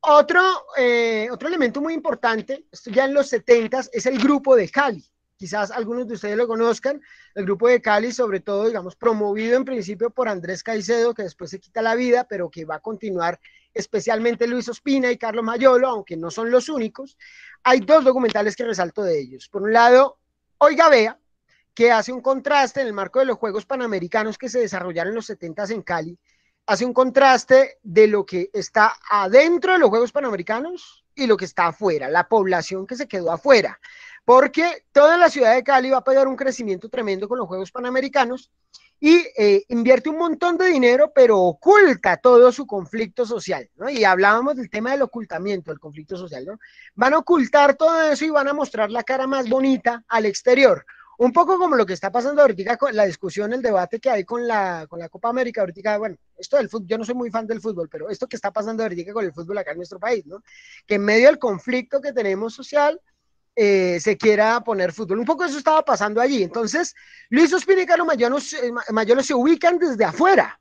Otro, eh, otro elemento muy importante, ya en los 70 es el grupo de Cali. Quizás algunos de ustedes lo conozcan, el grupo de Cali, sobre todo, digamos, promovido en principio por Andrés Caicedo, que después se quita la vida, pero que va a continuar especialmente Luis Ospina y Carlos Mayolo, aunque no son los únicos. Hay dos documentales que resalto de ellos. Por un lado, Oiga Vea, que hace un contraste en el marco de los Juegos Panamericanos que se desarrollaron en los 70 en Cali, hace un contraste de lo que está adentro de los Juegos Panamericanos y lo que está afuera, la población que se quedó afuera, porque toda la ciudad de Cali va a pegar un crecimiento tremendo con los Juegos Panamericanos y eh, invierte un montón de dinero, pero oculta todo su conflicto social, ¿no? Y hablábamos del tema del ocultamiento, del conflicto social, ¿no? Van a ocultar todo eso y van a mostrar la cara más bonita al exterior. Un poco como lo que está pasando ahorita con la discusión, el debate que hay con la, con la Copa América ahorita, bueno, esto del yo no soy muy fan del fútbol, pero esto que está pasando ahorita con el fútbol acá en nuestro país, ¿no? Que en medio del conflicto que tenemos social, eh, se quiera poner fútbol. Un poco eso estaba pasando allí. Entonces, Luis Ospina y Carlos se ubican desde afuera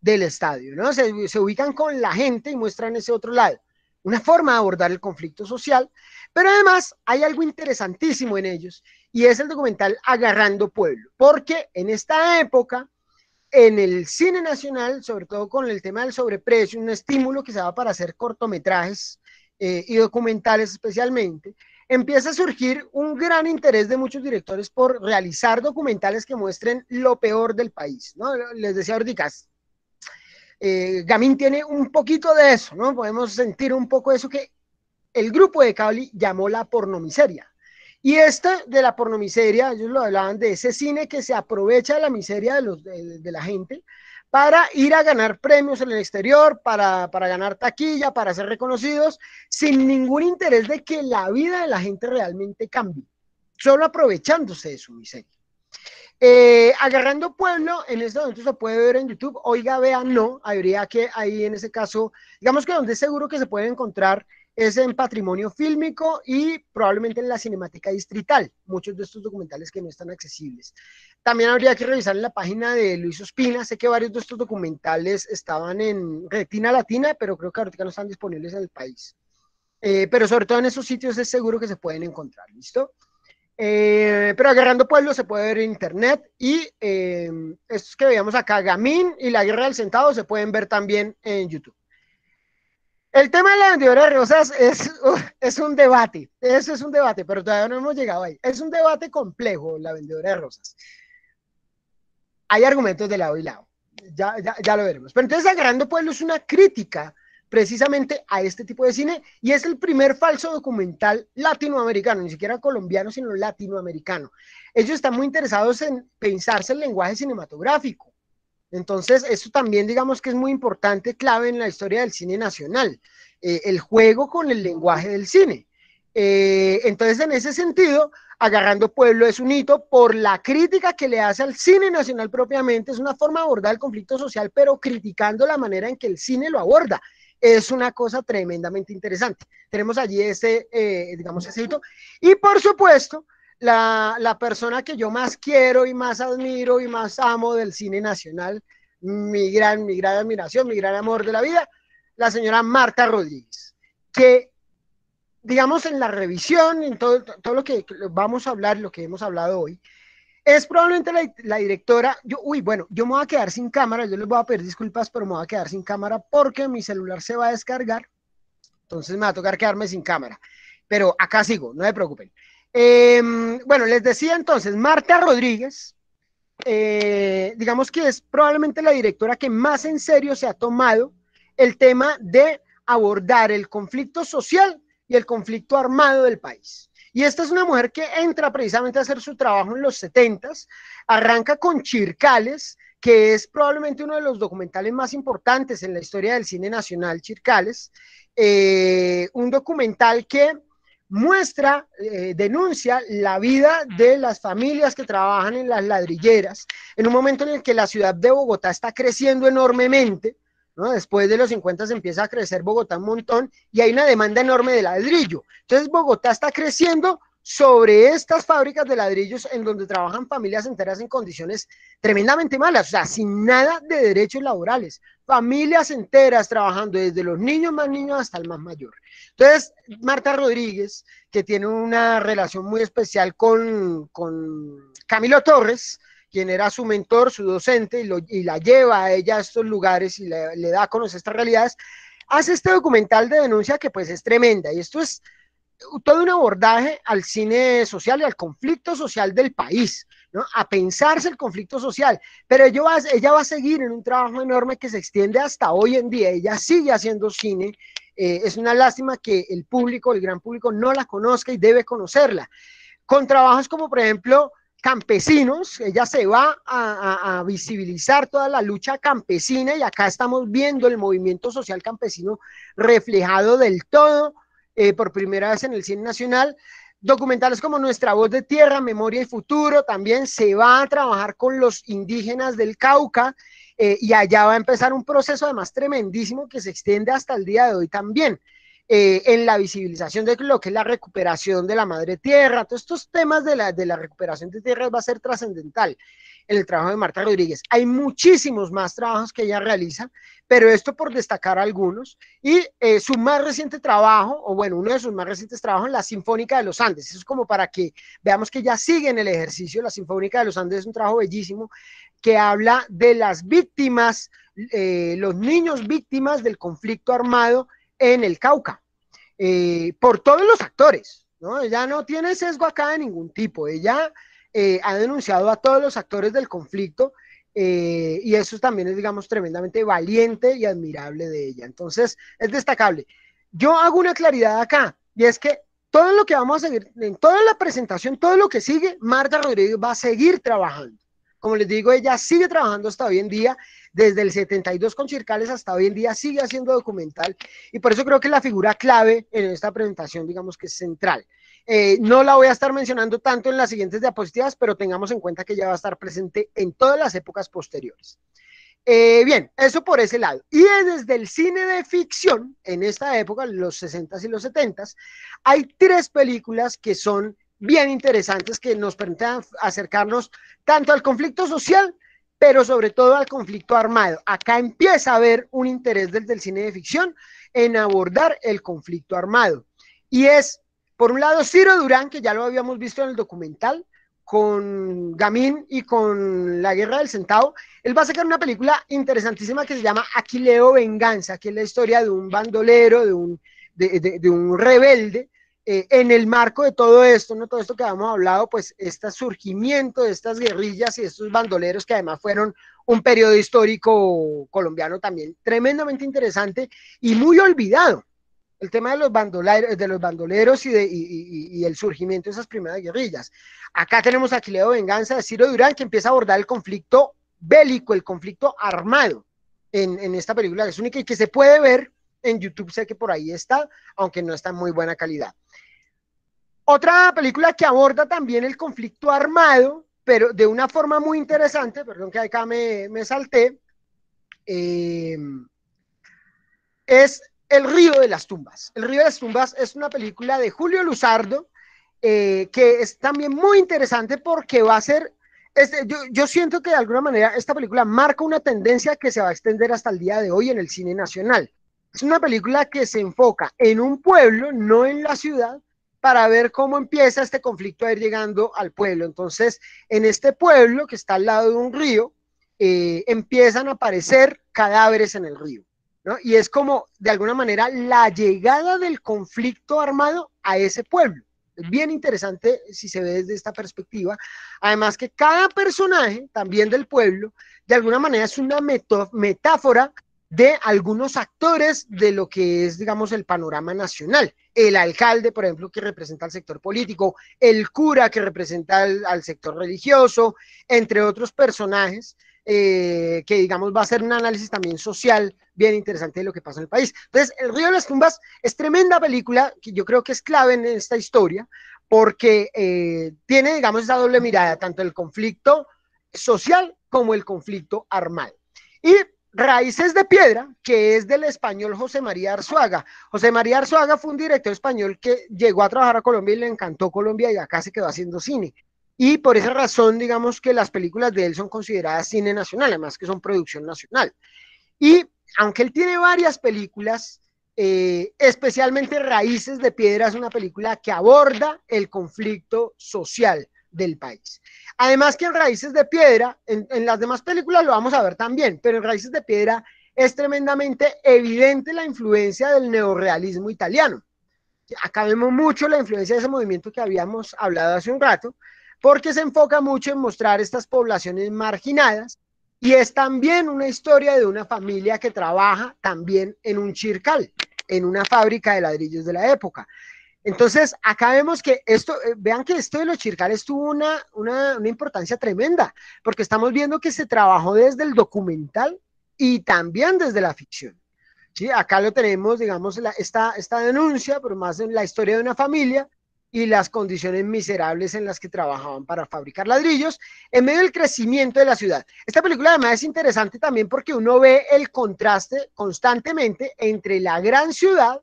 del estadio, ¿no? Se, se ubican con la gente y muestran ese otro lado. Una forma de abordar el conflicto social. Pero además hay algo interesantísimo en ellos, y es el documental Agarrando Pueblo, porque en esta época, en el cine nacional, sobre todo con el tema del sobreprecio, un estímulo que se daba para hacer cortometrajes eh, y documentales especialmente, empieza a surgir un gran interés de muchos directores por realizar documentales que muestren lo peor del país, ¿no? Les decía Ordicas, eh, tiene un poquito de eso, ¿no? Podemos sentir un poco eso que el grupo de Cali llamó la pornomiseria. Y esta de la pornomiseria, ellos lo hablaban de ese cine que se aprovecha de la miseria de, los, de, la gente para ir a ganar premios en el exterior, para, para ganar taquilla, para ser reconocidos, sin ningún interés de que la vida de la gente realmente cambie, solo aprovechándose de su miseria. Eh, agarrando Pueblo, en este momento se puede ver en YouTube. Oiga, vea, no. Habría que ahí en ese caso, digamos que donde seguro que se puede encontrar es en patrimonio fílmico y probablemente en la cinemática distrital, muchos de estos documentales que no están accesibles. También habría que revisar en la página de Luis Ospina, sé que varios de estos documentales estaban en Retina Latina, pero creo que ahorita no están disponibles en el país. Eh, pero sobre todo en esos sitios es seguro que se pueden encontrar, ¿listo? Eh, pero Agarrando Pueblo se puede ver en internet y eh, estos que veíamos acá, Gamín y La Guerra del Sentado, se pueden ver también en YouTube. El tema de La Vendedora de rosas es, es un debate, eso es un debate, pero todavía no hemos llegado ahí. Es un debate complejo la vendedora de rosas. Hay argumentos de lado y lado, ya, lo veremos. Pero entonces Grande Pueblo es una crítica precisamente a este tipo de cine y es el primer falso documental latinoamericano, ni siquiera colombiano, sino latinoamericano. Ellos están muy interesados en pensarse el lenguaje cinematográfico entonces, eso también digamos que es muy importante, clave en la historia del cine nacional, eh, el juego con el lenguaje del cine. Eh, entonces, en ese sentido, Agarrando Pueblo es un hito por la crítica que le hace al cine nacional propiamente, es una forma de abordar el conflicto social, pero criticando la manera en que el cine lo aborda. Es una cosa tremendamente interesante. Tenemos allí ese, eh, digamos, ese hito. Y por supuesto, la, persona que yo más quiero y más admiro y más amo del cine nacional, mi gran, mi gran admiración, mi gran amor de la vida, la señora Marta Rodríguez, que digamos en la revisión, en todo, todo lo que vamos a hablar, lo que hemos hablado hoy, es probablemente la, directora. Yo, uy, bueno, yo me voy a quedar sin cámara. Yo les voy a pedir disculpas, pero me voy a quedar sin cámara porque mi celular se va a descargar. Entonces me va a tocar quedarme sin cámara. Pero acá sigo, no se preocupen. Em, bueno, les decía entonces, Marta Rodríguez, eh, digamos que es probablemente la directora que más en serio se ha tomado el tema de abordar el conflicto social y el conflicto armado del país. Y esta es una mujer que entra precisamente a hacer su trabajo en los 70 arranca con Chircales, que es probablemente uno de los documentales más importantes en la historia del cine nacional, Chircales, eh, un documental que muestra, eh, denuncia la vida de las familias que trabajan en las ladrilleras, en un momento en el que la ciudad de Bogotá está creciendo enormemente, Después de los 50 se empieza a crecer Bogotá un montón y hay una demanda enorme de ladrillo. Entonces Bogotá está creciendo sobre estas fábricas de ladrillos en donde trabajan familias enteras en condiciones tremendamente malas, o sea, sin nada de derechos laborales familias enteras trabajando desde los niños más niños hasta el más mayor. Entonces, Marta Rodríguez, que tiene una relación muy especial con, Camilo Torres, quien era su mentor, su docente, y, y, la lleva a ella a estos lugares y le, le da a conocer estas realidades, hace este documental de denuncia que pues es tremenda. Y esto es todo un abordaje al cine social y al conflicto social del país a pensarse el conflicto social, pero ella va, va a seguir en un trabajo enorme que se extiende hasta hoy en día, ella sigue haciendo cine, eh, es una lástima que el público, el gran público, no la conozca y debe conocerla, con trabajos como por ejemplo campesinos, ella se va a, visibilizar toda la lucha campesina y acá estamos viendo el movimiento social campesino reflejado del todo eh, por primera vez en el cine nacional documentales como Nuestra Voz de Tierra, Memoria y Futuro, también se va a trabajar con los indígenas del Cauca eh, y allá va a empezar un proceso además tremendísimo que se extiende hasta el día de hoy también. Eh, en la visibilización de lo que es la recuperación de la madre tierra, todos estos temas de la, de la recuperación de tierras va a ser trascendental en el trabajo de Marta Rodríguez. Hay muchísimos más trabajos que ella realiza, pero esto por destacar algunos. Y eh, su más reciente trabajo, o bueno, uno de sus más recientes trabajos, la Sinfónica de los Andes. Eso es como para que veamos que ella sigue en el ejercicio. La Sinfónica de los Andes es un trabajo bellísimo que habla de las víctimas, eh, los niños víctimas del conflicto armado en el Cauca, eh, por todos los actores. ¿no? Ella no tiene sesgo acá de ningún tipo. Ella eh, ha denunciado a todos los actores del conflicto eh, y eso también es, digamos, tremendamente valiente y admirable de ella. Entonces, es destacable. Yo hago una claridad acá y es que todo lo que vamos a seguir, en toda la presentación, todo lo que sigue, Marta Rodríguez va a seguir trabajando. Como les digo, ella sigue trabajando hasta hoy en día, desde el 72 con Circales hasta hoy en día sigue haciendo documental y por eso creo que la figura clave en esta presentación, digamos que es central. Eh, no la voy a estar mencionando tanto en las siguientes diapositivas, pero tengamos en cuenta que ya va a estar presente en todas las épocas posteriores. Eh, bien, eso por ese lado. Y desde el cine de ficción, en esta época, los 60s y los 70s, hay tres películas que son bien interesantes que nos permiten acercarnos tanto al conflicto social, pero sobre todo al conflicto armado. Acá empieza a haber un interés desde el cine de ficción en abordar el conflicto armado. Y es por un lado, Ciro Durán, que ya lo habíamos visto en el documental, con Gamín y con La Guerra del Centavo, él va a sacar una película interesantísima que se llama Aquileo Venganza, que es la historia de un bandolero, de un, de, un rebelde, eh, en el marco de todo esto, no todo esto que habíamos hablado, pues este surgimiento de estas guerrillas y estos bandoleros que además fueron un periodo histórico colombiano también tremendamente interesante y muy olvidado el tema de los, bandoleros, de los bandoleros y, el surgimiento de esas primeras guerrillas. Acá tenemos a Venganza de Ciro Durán, que empieza a abordar el conflicto bélico, el conflicto armado en, esta película, que es única y que se puede ver en YouTube, sé que por ahí está, aunque no está en muy buena calidad. Otra película que aborda también el conflicto armado, pero de una forma muy interesante, perdón que acá me, salté, eh, es el Río de las Tumbas. El Río de las Tumbas es una película de Julio Luzardo eh, que es también muy interesante porque va a ser, este, yo, siento que de alguna manera esta película marca una tendencia que se va a extender hasta el día de hoy en el cine nacional. Es una película que se enfoca en un pueblo, no en la ciudad, para ver cómo empieza este conflicto a ir llegando al pueblo. Entonces, en este pueblo que está al lado de un río, eh, empiezan a aparecer cadáveres en el río. Y es como, de alguna manera, la llegada del conflicto armado a ese pueblo. Es bien interesante si se ve desde esta perspectiva. Además que cada personaje, también del pueblo, de alguna manera es una metáfora de algunos actores de lo que es, digamos, el panorama nacional. El alcalde, por ejemplo, que representa al sector político, el cura que representa al sector religioso, entre otros personajes eh, que digamos va a ser un análisis también social bien interesante de lo que pasa en el país. Entonces, El Río de las Tumbas es tremenda película que yo creo que es clave en esta historia porque eh, tiene, digamos, esa doble mirada, tanto el conflicto social como el conflicto armado. Y Raíces de Piedra, que es del español José María Arzuaga. José María Arzuaga fue un director español que llegó a trabajar a Colombia y le encantó Colombia y acá se quedó haciendo cine. Y por esa razón, digamos que las películas de él son consideradas cine nacional, además que son producción nacional. Y aunque él tiene varias películas, eh, especialmente Raíces de Piedra es una película que aborda el conflicto social del país. Además que en Raíces de Piedra, en, las demás películas lo vamos a ver también, pero en Raíces de Piedra es tremendamente evidente la influencia del neorrealismo italiano. acabemos mucho la influencia de ese movimiento que habíamos hablado hace un rato, porque se enfoca mucho en mostrar estas poblaciones marginadas y es también una historia de una familia que trabaja también en un chircal, en una fábrica de ladrillos de la época. Entonces, acá vemos que esto, eh, vean que esto de los chircales tuvo una, una, importancia tremenda, porque estamos viendo que se trabajó desde el documental y también desde la ficción. ¿sí? Acá lo tenemos, digamos, la, esta, esta denuncia, por más en la historia de una familia, y las condiciones miserables en las que trabajaban para fabricar ladrillos en medio del crecimiento de la ciudad. Esta película además es interesante también porque uno ve el contraste constantemente entre la gran ciudad,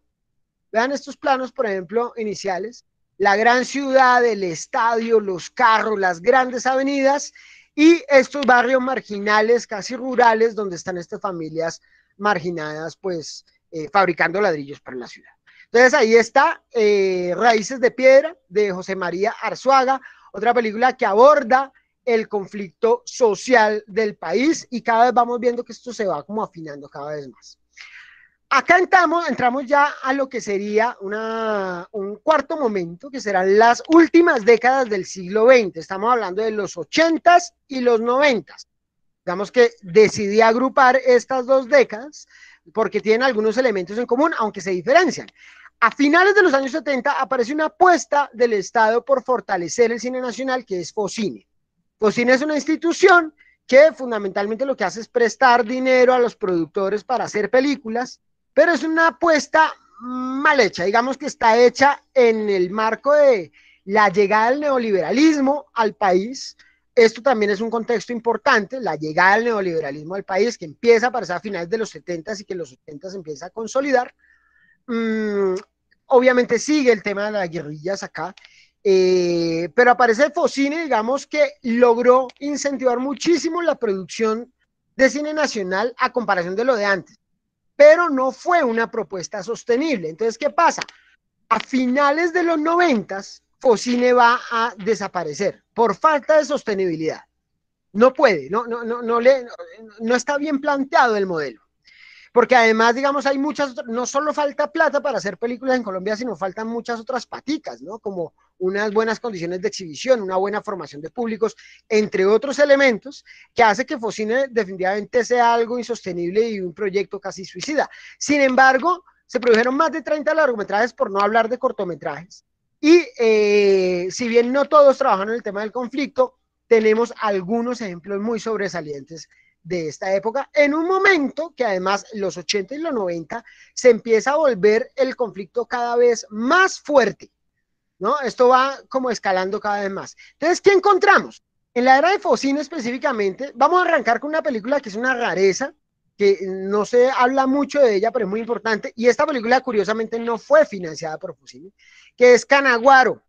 vean estos planos, por ejemplo, iniciales, la gran ciudad, el estadio, los carros, las grandes avenidas y estos barrios marginales, casi rurales, donde están estas familias marginadas, pues eh, fabricando ladrillos para la ciudad. Entonces ahí está eh, Raíces de Piedra de José María Arzuaga, otra película que aborda el conflicto social del país y cada vez vamos viendo que esto se va como afinando cada vez más. Acá entramos, entramos ya a lo que sería un cuarto momento, que serán las últimas décadas del siglo XX. Estamos hablando de los 80s y los 90s. Digamos que decidí agrupar estas dos décadas porque tienen algunos elementos en común, aunque se diferencian. A finales de los años 70 aparece una apuesta del Estado por fortalecer el cine nacional, que es Focine. Focine es una institución que fundamentalmente lo que hace es prestar dinero a los productores para hacer películas, pero es una apuesta mal hecha, digamos que está hecha en el marco de la llegada del neoliberalismo al país. Esto también es un contexto importante, la llegada del neoliberalismo al país que empieza a aparecer a finales de los 70 y que en los 80 se empieza a consolidar. Mm, obviamente sigue el tema de las guerrillas acá, eh, pero aparece Focine, digamos que logró incentivar muchísimo la producción de cine nacional a comparación de lo de antes, pero no fue una propuesta sostenible. Entonces, ¿qué pasa? A finales de los noventas, Focine va a desaparecer por falta de sostenibilidad. No puede, no, no, no, le, no está bien planteado el modelo porque además, digamos, hay muchas, no solo falta plata para hacer películas en Colombia, sino faltan muchas otras paticas, ¿no? Como unas buenas condiciones de exhibición, una buena formación de públicos, entre otros elementos que hace que Focine definitivamente sea algo insostenible y un proyecto casi suicida. Sin embargo, se produjeron más de 30 largometrajes, por no hablar de cortometrajes, y eh, si bien no todos trabajan en el tema del conflicto, tenemos algunos ejemplos muy sobresalientes de esta época, en un momento que además los 80 y los 90 se empieza a volver el conflicto cada vez más fuerte, ¿no? Esto va como escalando cada vez más. Entonces, ¿qué encontramos? En la era de Focino específicamente, vamos a arrancar con una película que es una rareza, que no se habla mucho de ella, pero es muy importante, y esta película curiosamente no fue financiada por Focino, que es Canaguaro.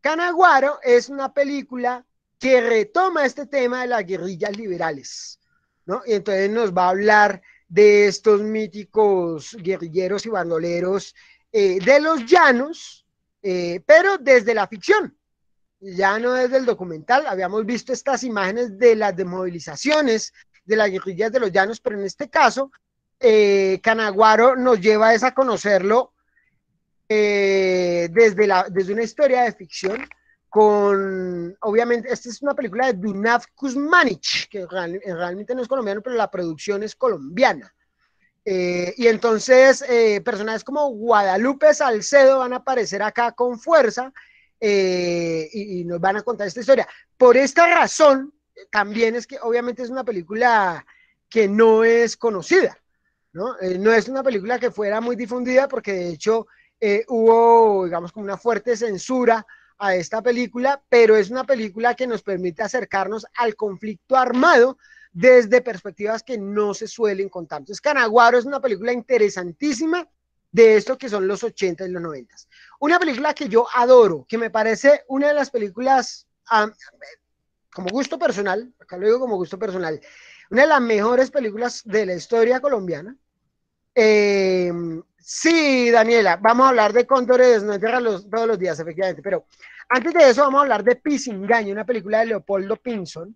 Canaguaro es una película que retoma este tema de las guerrillas liberales. Y entonces nos va a hablar de estos míticos guerrilleros y bandoleros eh, de los llanos, eh, pero desde la ficción, ya no desde el documental. Habíamos visto estas imágenes de las desmovilizaciones de las guerrillas de los llanos, pero en este caso, eh, Canaguaro nos lleva a conocerlo eh, desde una historia de ficción con, obviamente, esta es una película de Dunav Kuzmanich, que eh, realmente no es colombiano, pero la producción es colombiana. Eh, y entonces, eh, personajes como Guadalupe Salcedo van a aparecer acá con fuerza y, nos van a contar esta historia. Por esta razón, también es que obviamente es una película que no es conocida, ¿no? no es una película que fuera muy difundida porque de hecho hubo, digamos, como una fuerte censura a esta película, pero es una película que nos permite acercarnos al conflicto armado desde perspectivas que no se suelen contar. Entonces, Canaguaro es una película interesantísima de esto que son los 80 y los 90. Una película que yo adoro, que me parece una de las películas, como gusto personal, acá lo digo como gusto personal, una de las mejores películas de la historia colombiana. Eh, Sí, Daniela, vamos a hablar de Cóndores, no enterrar los, todos los días, efectivamente, pero antes de eso vamos a hablar de Pisingaño, una película de Leopoldo Pinson,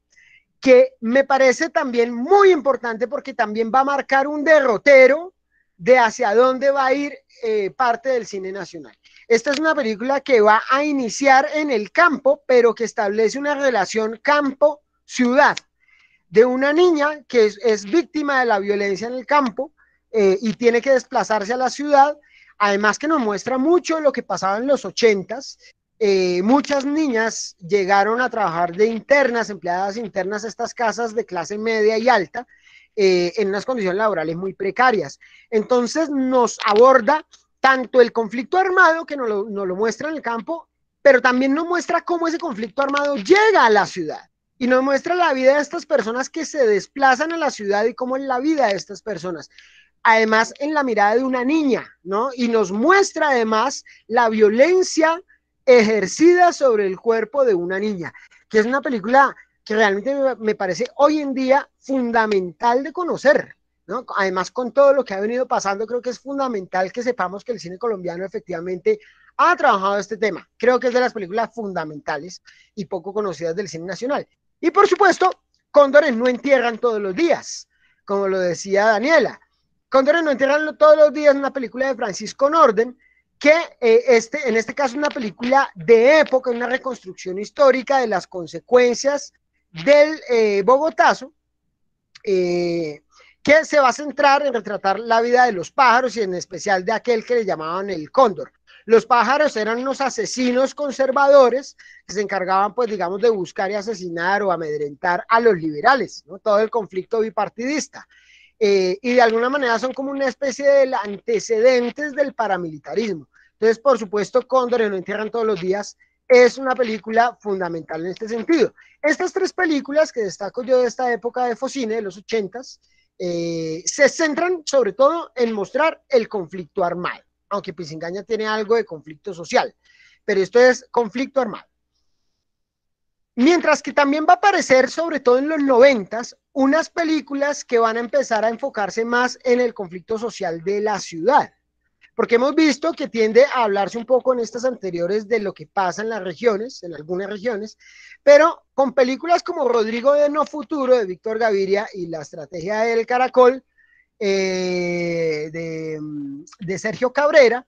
que me parece también muy importante porque también va a marcar un derrotero de hacia dónde va a ir eh, parte del cine nacional. Esta es una película que va a iniciar en el campo, pero que establece una relación campo-ciudad de una niña que es víctima de la violencia en el campo eh, y tiene que desplazarse a la ciudad. Además que nos muestra mucho lo que pasaba en los ochentas. Eh, muchas niñas llegaron a trabajar de internas, empleadas internas a estas casas de clase media y alta, eh, en unas condiciones laborales muy precarias. Entonces nos aborda tanto el conflicto armado, que nos lo muestra en el campo, pero también nos muestra cómo ese conflicto armado llega a la ciudad y nos muestra la vida de estas personas que se desplazan a la ciudad y cómo es la vida de estas personas además en la mirada de una niña, ¿no? Y nos muestra además la violencia ejercida sobre el cuerpo de una niña, que es una película que realmente me parece hoy en día fundamental de conocer, ¿no? Además, con todo lo que ha venido pasando, creo que es fundamental que sepamos que el cine colombiano efectivamente ha trabajado este tema. Creo que es de las películas fundamentales y poco conocidas del cine nacional. Y por supuesto, Cóndores no entierran todos los días, como lo decía Daniela. Condores no enterran todos los días, una película de Francisco Norden, que eh, este, en este caso es una película de época, una reconstrucción histórica de las consecuencias del eh, Bogotazo, eh, que se va a centrar en retratar la vida de los pájaros y en especial de aquel que le llamaban el cóndor. Los pájaros eran unos asesinos conservadores que se encargaban, pues, digamos, de buscar y asesinar o amedrentar a los liberales, ¿no? Todo el conflicto bipartidista. Eh, y de alguna manera son como una especie de antecedentes del paramilitarismo. Entonces, por supuesto, y no entierran todos los días es una película fundamental en este sentido. Estas tres películas que destaco yo de esta época de Focine, de los ochentas, eh, se centran sobre todo en mostrar el conflicto armado, aunque Pisingaña tiene algo de conflicto social, pero esto es conflicto armado. Mientras que también va a aparecer, sobre todo en los noventas, unas películas que van a empezar a enfocarse más en el conflicto social de la ciudad. Porque hemos visto que tiende a hablarse un poco en estas anteriores de lo que pasa en las regiones, en algunas regiones, pero con películas como Rodrigo de No Futuro, de Víctor Gaviria, y La Estrategia del Caracol, eh, de Sergio Cabrera,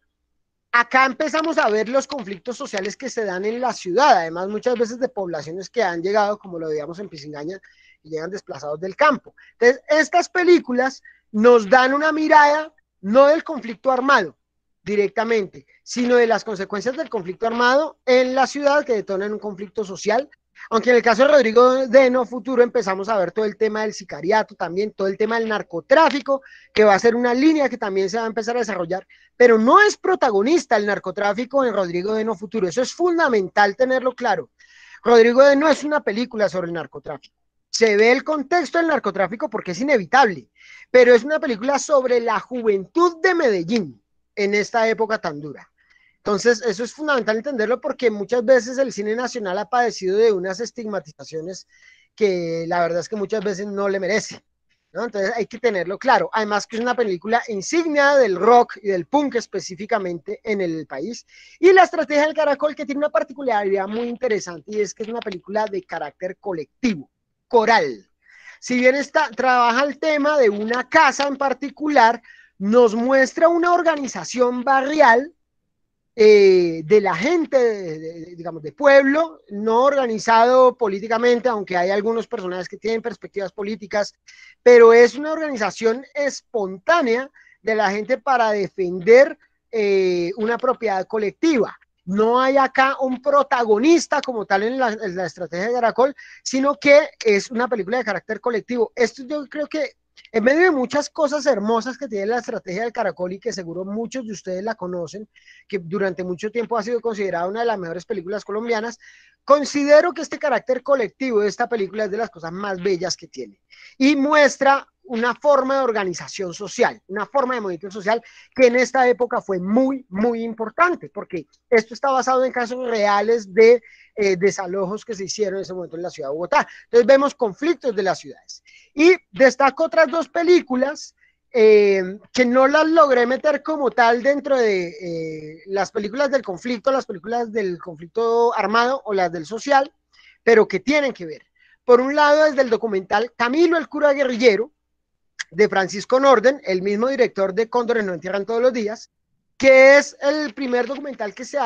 Acá empezamos a ver los conflictos sociales que se dan en la ciudad, además muchas veces de poblaciones que han llegado, como lo veíamos en Pisingaña, y llegan desplazados del campo. Entonces, estas películas nos dan una mirada no del conflicto armado directamente, sino de las consecuencias del conflicto armado en la ciudad que detonan un conflicto social aunque en el caso de Rodrigo Deno Futuro empezamos a ver todo el tema del sicariato, también todo el tema del narcotráfico, que va a ser una línea que también se va a empezar a desarrollar, pero no es protagonista el narcotráfico en Rodrigo Deno Futuro. Eso es fundamental tenerlo claro. Rodrigo Deno es una película sobre el narcotráfico. Se ve el contexto del narcotráfico porque es inevitable, pero es una película sobre la juventud de Medellín en esta época tan dura. Entonces, eso es fundamental entenderlo porque muchas veces el cine nacional ha padecido de unas estigmatizaciones que la verdad es que muchas veces no le merece. Entonces hay que tenerlo claro. Además que es una película insignia del rock y del punk específicamente en el país. Y la estrategia del caracol que tiene una particularidad muy interesante y es que es una película de carácter colectivo, coral. Si bien está, trabaja el tema de una casa en particular, nos muestra una organización barrial eh, de la gente, digamos, de pueblo, no organizado políticamente, aunque hay algunos personajes que tienen perspectivas políticas, pero es una organización espontánea de la gente para defender eh, una propiedad colectiva. No hay acá un protagonista como tal en la, la, estrategia de Caracol, sino que es una película de carácter colectivo. Esto yo creo que en medio de muchas cosas hermosas que tiene la estrategia del caracol y que seguro muchos de ustedes la conocen, que durante mucho tiempo ha sido considerada una de las mejores películas colombianas, considero que este carácter colectivo de esta película es de las cosas más bellas que tiene y muestra una forma de organización social, una forma de movimiento social que en esta época fue muy, muy importante, porque esto está basado en casos reales de eh, desalojos que se hicieron en ese momento en la ciudad de Bogotá. Entonces vemos conflictos de las ciudades. Y destaco otras dos películas eh, que no las logré meter como tal dentro de eh, las películas del conflicto, las películas del conflicto armado o las del social, pero que tienen que ver. Por un lado, es del documental Camilo el cura guerrillero, de Francisco Norden, el mismo director de Cóndores no entierran todos los días, que es el primer documental que se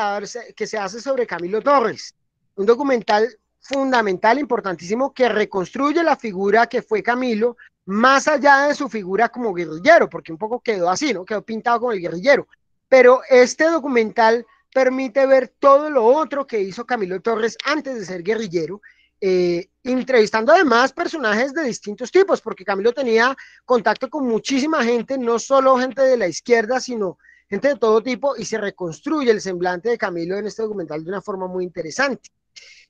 que se hace sobre Camilo Torres. Un documental fundamental, importantísimo, que reconstruye la figura que fue Camilo, más allá de su figura como guerrillero, porque un poco quedó así, ¿no? Quedó pintado como el guerrillero. Pero este documental permite ver todo lo otro que hizo Camilo Torres antes de ser guerrillero eh, entrevistando además personajes de distintos tipos, porque Camilo tenía contacto con muchísima gente, no solo gente de la izquierda, sino gente de todo tipo, y se reconstruye el semblante de Camilo en este documental de una forma muy interesante.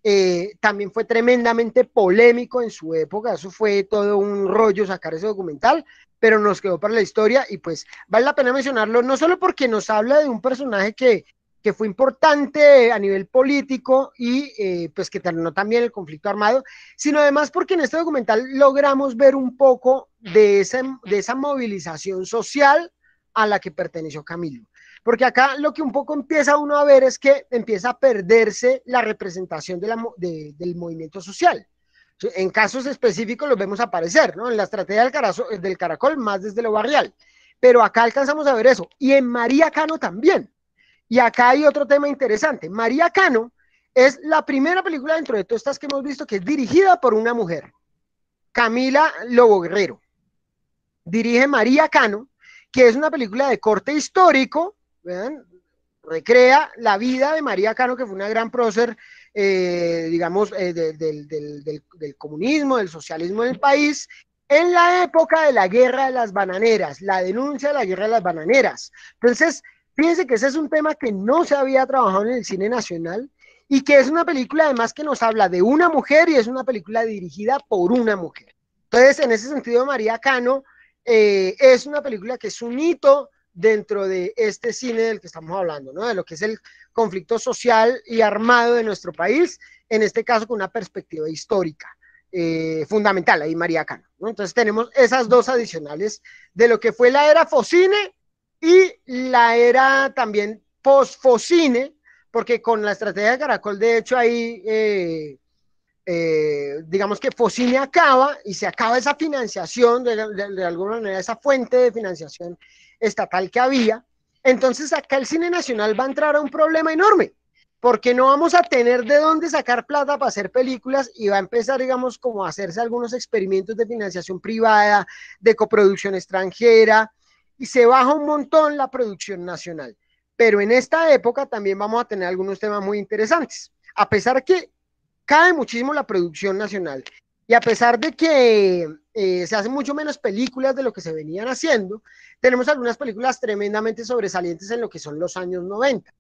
Eh, también fue tremendamente polémico en su época, eso fue todo un rollo sacar ese documental, pero nos quedó para la historia y pues vale la pena mencionarlo, no solo porque nos habla de un personaje que que fue importante a nivel político y eh, pues que terminó también el conflicto armado, sino además porque en este documental logramos ver un poco de esa, de esa movilización social a la que perteneció Camilo. Porque acá lo que un poco empieza uno a ver es que empieza a perderse la representación de del movimiento social. En casos específicos los vemos aparecer, ¿no? En la estrategia del, del caracol, más desde lo barrial. Pero acá alcanzamos a ver eso. Y en María Cano también. Y acá hay otro tema interesante. María Cano es la primera película dentro de todas estas que hemos visto que es dirigida por una mujer, Camila Lobo Guerrero. Dirige María Cano, que es una película de corte histórico, recrea la vida de María Cano, que fue una gran prócer, eh, digamos, eh, del, comunismo, del socialismo del país, en la época de la guerra de las bananeras, la denuncia de la guerra de las bananeras. Entonces, Fíjense que ese es un tema que no se había trabajado en el cine nacional y que es una película además que nos habla de una mujer y es una película dirigida por una mujer. Entonces, en ese sentido, María Cano eh, es una película que es un hito dentro de este cine del que estamos hablando, ¿no? de lo que es el conflicto social y armado de nuestro país, en este caso con una perspectiva histórica. Eh, fundamental ahí María Cano. Entonces tenemos esas dos adicionales de lo que fue la era Focine y la era también post-focine, porque con la estrategia de Caracol, de hecho, ahí, eh, eh, digamos que Focine acaba y se acaba esa financiación, de, de, alguna manera, esa fuente de financiación estatal que había. Entonces, acá el cine nacional va a entrar a un problema enorme, porque no vamos a tener de dónde sacar plata para hacer películas y va a empezar, digamos, como a hacerse algunos experimentos de financiación privada, de coproducción extranjera, y se baja un montón la producción nacional. Pero en esta época también vamos a tener algunos temas muy interesantes. A pesar que cae muchísimo la producción nacional y a pesar de que eh, se hacen mucho menos películas de lo que se venían haciendo, tenemos algunas películas tremendamente sobresalientes en lo que son los años 90.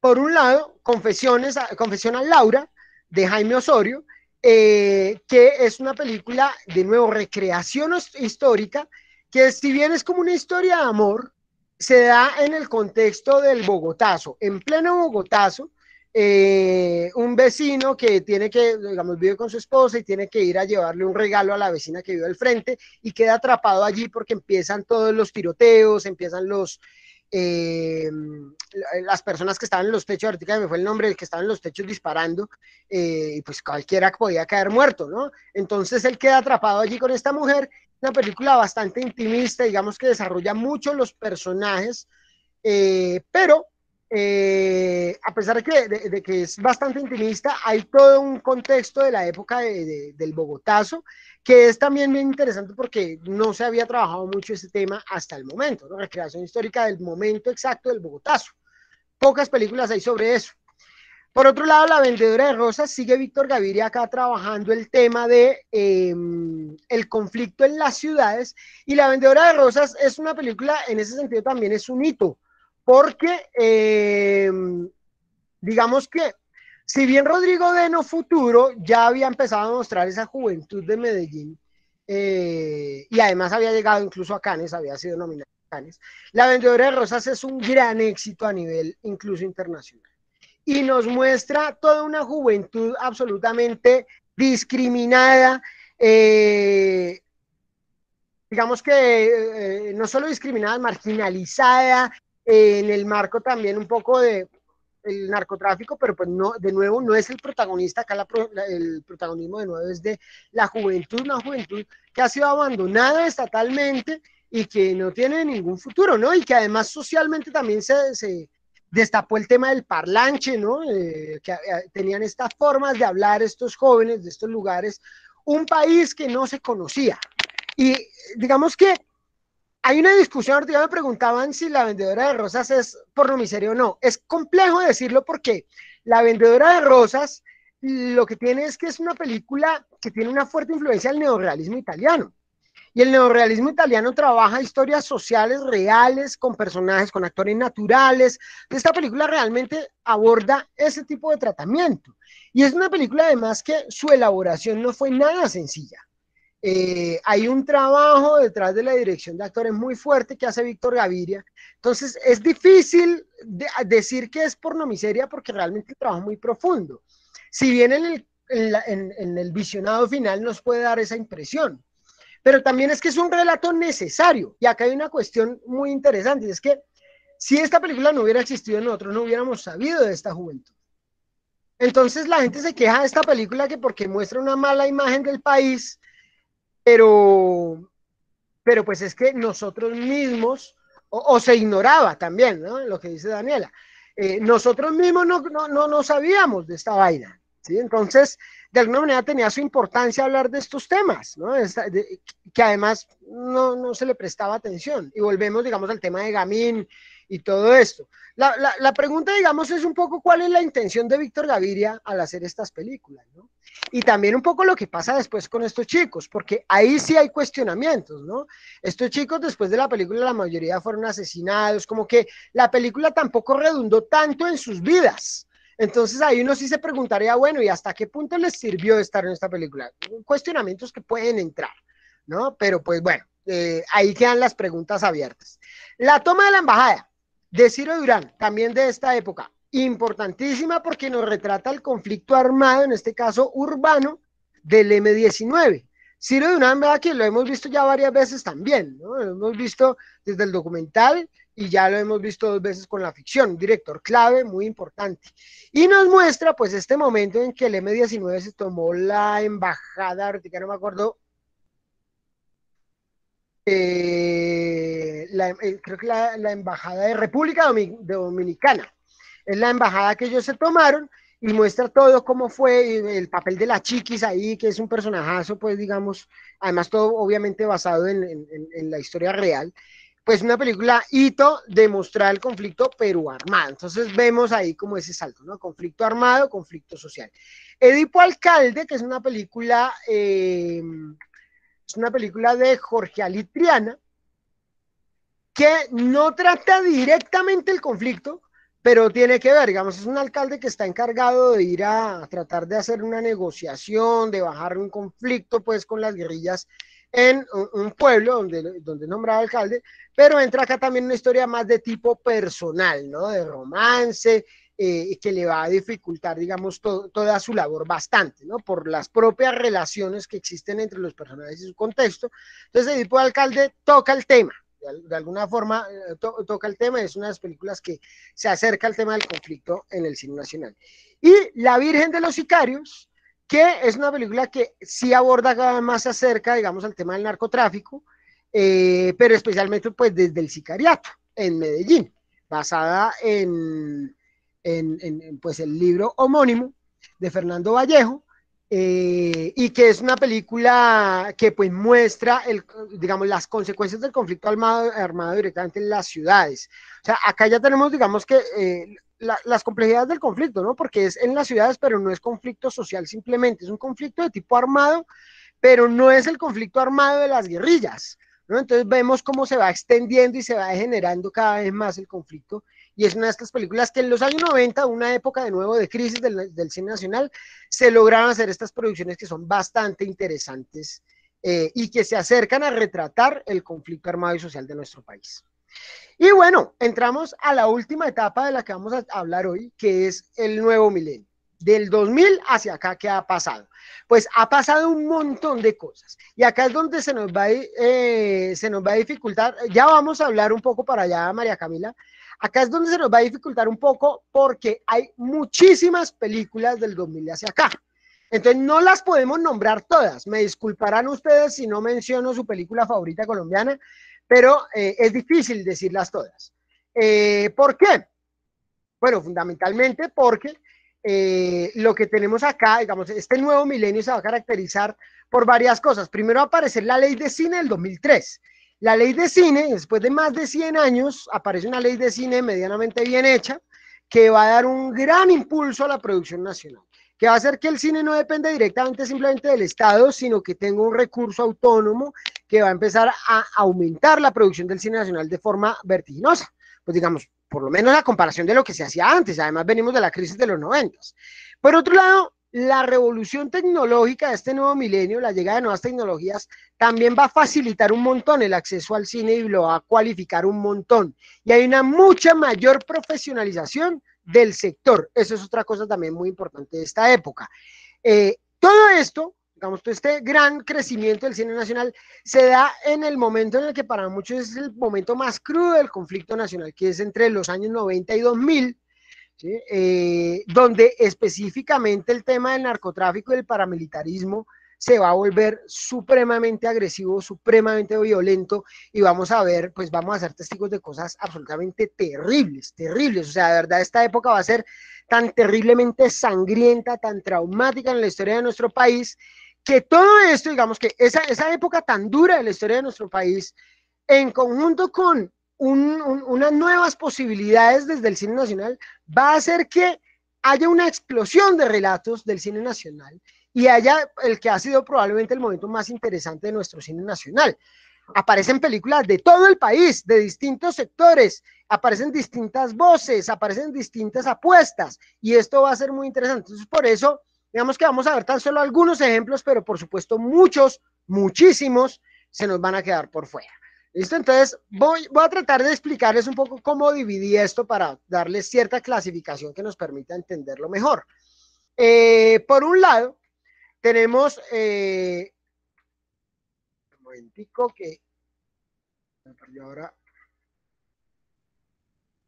Por un lado, Confesiones, Confesión a Laura, de Jaime Osorio, eh, que es una película, de nuevo, recreación histórica que si bien es como una historia de amor, se da en el contexto del Bogotazo, en pleno Bogotazo, eh, un vecino que tiene que, digamos, vive con su esposa y tiene que ir a llevarle un regalo a la vecina que vive al frente y queda atrapado allí porque empiezan todos los tiroteos, empiezan los... Eh, las personas que estaban en los techos, ahorita me fue el nombre, el que estaba en los techos disparando, eh, y pues cualquiera podía caer muerto, ¿no? Entonces él queda atrapado allí con esta mujer una película bastante intimista, digamos que desarrolla mucho los personajes, eh, pero eh, a pesar de que, es bastante intimista, hay todo un contexto de la época del Bogotazo, que es también bien interesante porque no se había trabajado mucho ese tema hasta el momento, ¿no? recreación histórica del momento exacto del Bogotazo. Pocas películas hay sobre eso. Por otro lado, la vendedora de rosas sigue Víctor Gaviria acá trabajando el tema de em, el conflicto en las ciudades y la vendedora de rosas es una película en ese sentido también es un hito porque em, digamos que si bien Rodrigo Deno Futuro ya había empezado a mostrar esa juventud de Medellín eh, y además había llegado incluso a Cannes, había sido nominado a Cannes, la vendedora de rosas es un gran éxito a nivel incluso internacional y nos muestra toda una juventud absolutamente discriminada, eh, digamos que eh, no solo discriminada, marginalizada, eh, en el marco también un poco de el narcotráfico, pero pues no, de nuevo no es el protagonista, acá el protagonismo de nuevo es de la juventud, una juventud que ha sido abandonada estatalmente y que no tiene ningún futuro, ¿no? Y que además socialmente también se destapó el tema del parlanche, ¿no? Eh, que eh, tenían estas formas de hablar estos jóvenes de estos lugares, un país que no se conocía. Y digamos que hay una discusión, ahorita me preguntaban si la vendedora de rosas es miseria o no. Es complejo decirlo porque la vendedora de rosas lo que tiene es que es una película que tiene una fuerte influencia al neorealismo italiano. Y el neorrealismo italiano trabaja historias sociales reales, con personajes, con actores naturales. Esta película realmente aborda ese tipo de tratamiento. Y es una película además que su elaboración no fue nada sencilla. Eh, hay un trabajo detrás de la dirección de actores muy fuerte que hace Víctor Gaviria. Entonces, es difícil decir que es porno porque realmente el trabajo muy profundo. Si bien en el visionado final nos puede dar esa impresión, pero también es que es un relato necesario. Y acá hay una cuestión muy interesante, es que si esta película no hubiera existido, nosotros no hubiéramos sabido de esta juventud. Entonces la gente se queja de esta película que porque muestra una mala imagen del país, pero, pero pues es que nosotros mismos, o, se ignoraba también, Lo que dice Daniela, eh, nosotros mismos no, no, sabíamos de esta vaina, ¿sí? Entonces, de alguna manera tenía su importancia hablar de estos temas, ¿no? que además no, se le prestaba atención. Y volvemos, digamos, al tema de Gamín y todo esto. La, la pregunta, digamos, es un poco cuál es la intención de Víctor Gaviria al hacer estas películas, ¿no? Y también un poco lo que pasa después con estos chicos, porque ahí sí hay cuestionamientos, ¿no? Estos chicos después de la película la mayoría fueron asesinados, como que la película tampoco redundó tanto en sus vidas, entonces ahí uno sí se preguntaría, bueno, ¿y hasta qué punto les sirvió estar en esta película? Cuestionamientos que pueden entrar, ¿no? Pero pues bueno, eh, ahí quedan las preguntas abiertas. La toma de la embajada de Ciro Durán, también de esta época, importantísima porque nos retrata el conflicto armado, en este caso urbano, del M19. Ciro Durán, ¿verdad? que lo hemos visto ya varias veces también, ¿no? Lo hemos visto desde el documental y ya lo hemos visto dos veces con la ficción, director clave, muy importante. Y nos muestra pues este momento en que el M19 se tomó la embajada, ahorita no me acuerdo, eh, la, eh, creo que la, embajada de República Dominicana, es la embajada que ellos se tomaron y muestra todo cómo fue el papel de la chiquis ahí, que es un personajazo, pues digamos, además todo obviamente basado en la historia real es pues, una película hito de mostrar el conflicto pero armado. Entonces vemos ahí como ese salto, ¿no? Conflicto armado, conflicto social. Edipo Alcalde, que es una película, eh, es una película de Jorge Alitriana, que no trata directamente el conflicto, pero tiene que ver, digamos, es un alcalde que está encargado de ir a, a tratar de hacer una negociación, de bajar un conflicto, pues, con las guerrillas en un pueblo donde, donde nombraba alcalde, pero entra acá también una historia más de tipo personal, ¿no? De romance, eh, que le va a dificultar, digamos, toda su labor bastante, ¿no? Por las propias relaciones que existen entre los personajes y su contexto. Entonces, el de Alcalde toca el tema, de, alguna forma eh, toca el tema, es una de las películas que se acerca al tema del conflicto en el cine nacional. Y La Virgen de los Sicarios que es una película que sí aborda cada más acerca, digamos, al tema del narcotráfico, eh, pero especialmente pues desde el sicariato en Medellín, basada en, pues, el libro homónimo de Fernando Vallejo, eh, y que es una película que pues muestra, el, digamos, las consecuencias del conflicto armado, armado directamente en las ciudades. O sea, acá ya tenemos, digamos, que eh, las complejidades del conflicto, ¿no? Porque es en las ciudades, pero no es conflicto social simplemente, es un conflicto de tipo armado, pero no es el conflicto armado de las guerrillas, ¿no? Entonces vemos cómo se va extendiendo y se va generando cada vez más el conflicto, y es una de estas películas que en los años 90, una época de nuevo de crisis del, cine nacional, se lograron hacer estas producciones que son bastante interesantes eh, y que se acercan a retratar el conflicto armado y social de nuestro país. Y bueno, entramos a la última etapa de la que vamos a hablar hoy, que es el nuevo milenio. Del 2000 hacia acá, ¿qué ha pasado? Pues ha pasado un montón de cosas. Y acá es donde se nos va, eh, se nos va a dificultar. Ya vamos a hablar un poco para allá, María Camila. Acá es donde se nos va a dificultar un poco porque hay muchísimas películas del 2000 hacia acá. Entonces no las podemos nombrar todas. Me disculparán ustedes si no menciono su película favorita colombiana, pero eh, es difícil decirlas todas. Eh, ¿Por qué? Bueno, fundamentalmente porque eh, lo que tenemos acá, digamos, este nuevo milenio se va a caracterizar por varias cosas. Primero va a aparecer la ley de cine del 2003. La ley de cine, después de más de 100 años, aparece una ley de cine medianamente bien hecha que va a dar un gran impulso a la producción nacional, que va a hacer que el cine no dependa directamente simplemente del Estado, sino que tenga un recurso autónomo que va a empezar a aumentar la producción del cine nacional de forma vertiginosa. Pues digamos, por lo menos la comparación de lo que se hacía antes. Además, venimos de la crisis de los noventas. Por otro lado, la revolución tecnológica de este nuevo milenio, la llegada de nuevas tecnologías, también va a facilitar un montón el acceso al cine y lo va a cualificar un montón. Y hay una mucha mayor profesionalización del sector. Eso es otra cosa también muy importante de esta época. Eh, todo esto pues, este gran crecimiento del cine nacional se da en el momento en el que para muchos es el momento más crudo del conflicto nacional, que es entre los años 90 y 2000, eh, donde específicamente el tema del narcotráfico y el paramilitarismo se va a volver supremamente agresivo, supremamente violento y vamos a ver, pues vamos a ser testigos de cosas absolutamente terribles, terribles. O sea, de verdad, esta época va a ser tan terriblemente sangrienta, tan traumática en la historia de nuestro país que todo esto, digamos que esa, esa época tan dura de la historia de nuestro país, en conjunto con unas nuevas posibilidades desde el cine nacional, va a hacer que haya una explosión de relatos del cine nacional y haya el que ha sido probablemente el momento más interesante de nuestro cine nacional. Aparecen películas de todo el país, de distintos sectores, aparecen distintas voces, aparecen distintas apuestas y esto va a ser muy interesante. Entonces, por eso Digamos que vamos a ver tan solo algunos ejemplos, pero por supuesto muchos, muchísimos, se nos van a quedar por fuera. ¿Listo? Entonces voy, a tratar de explicarles un poco cómo dividí esto para darles cierta clasificación que nos permita entenderlo mejor. Eh, por un lado, tenemos... Eh, un momentico que... Me ahora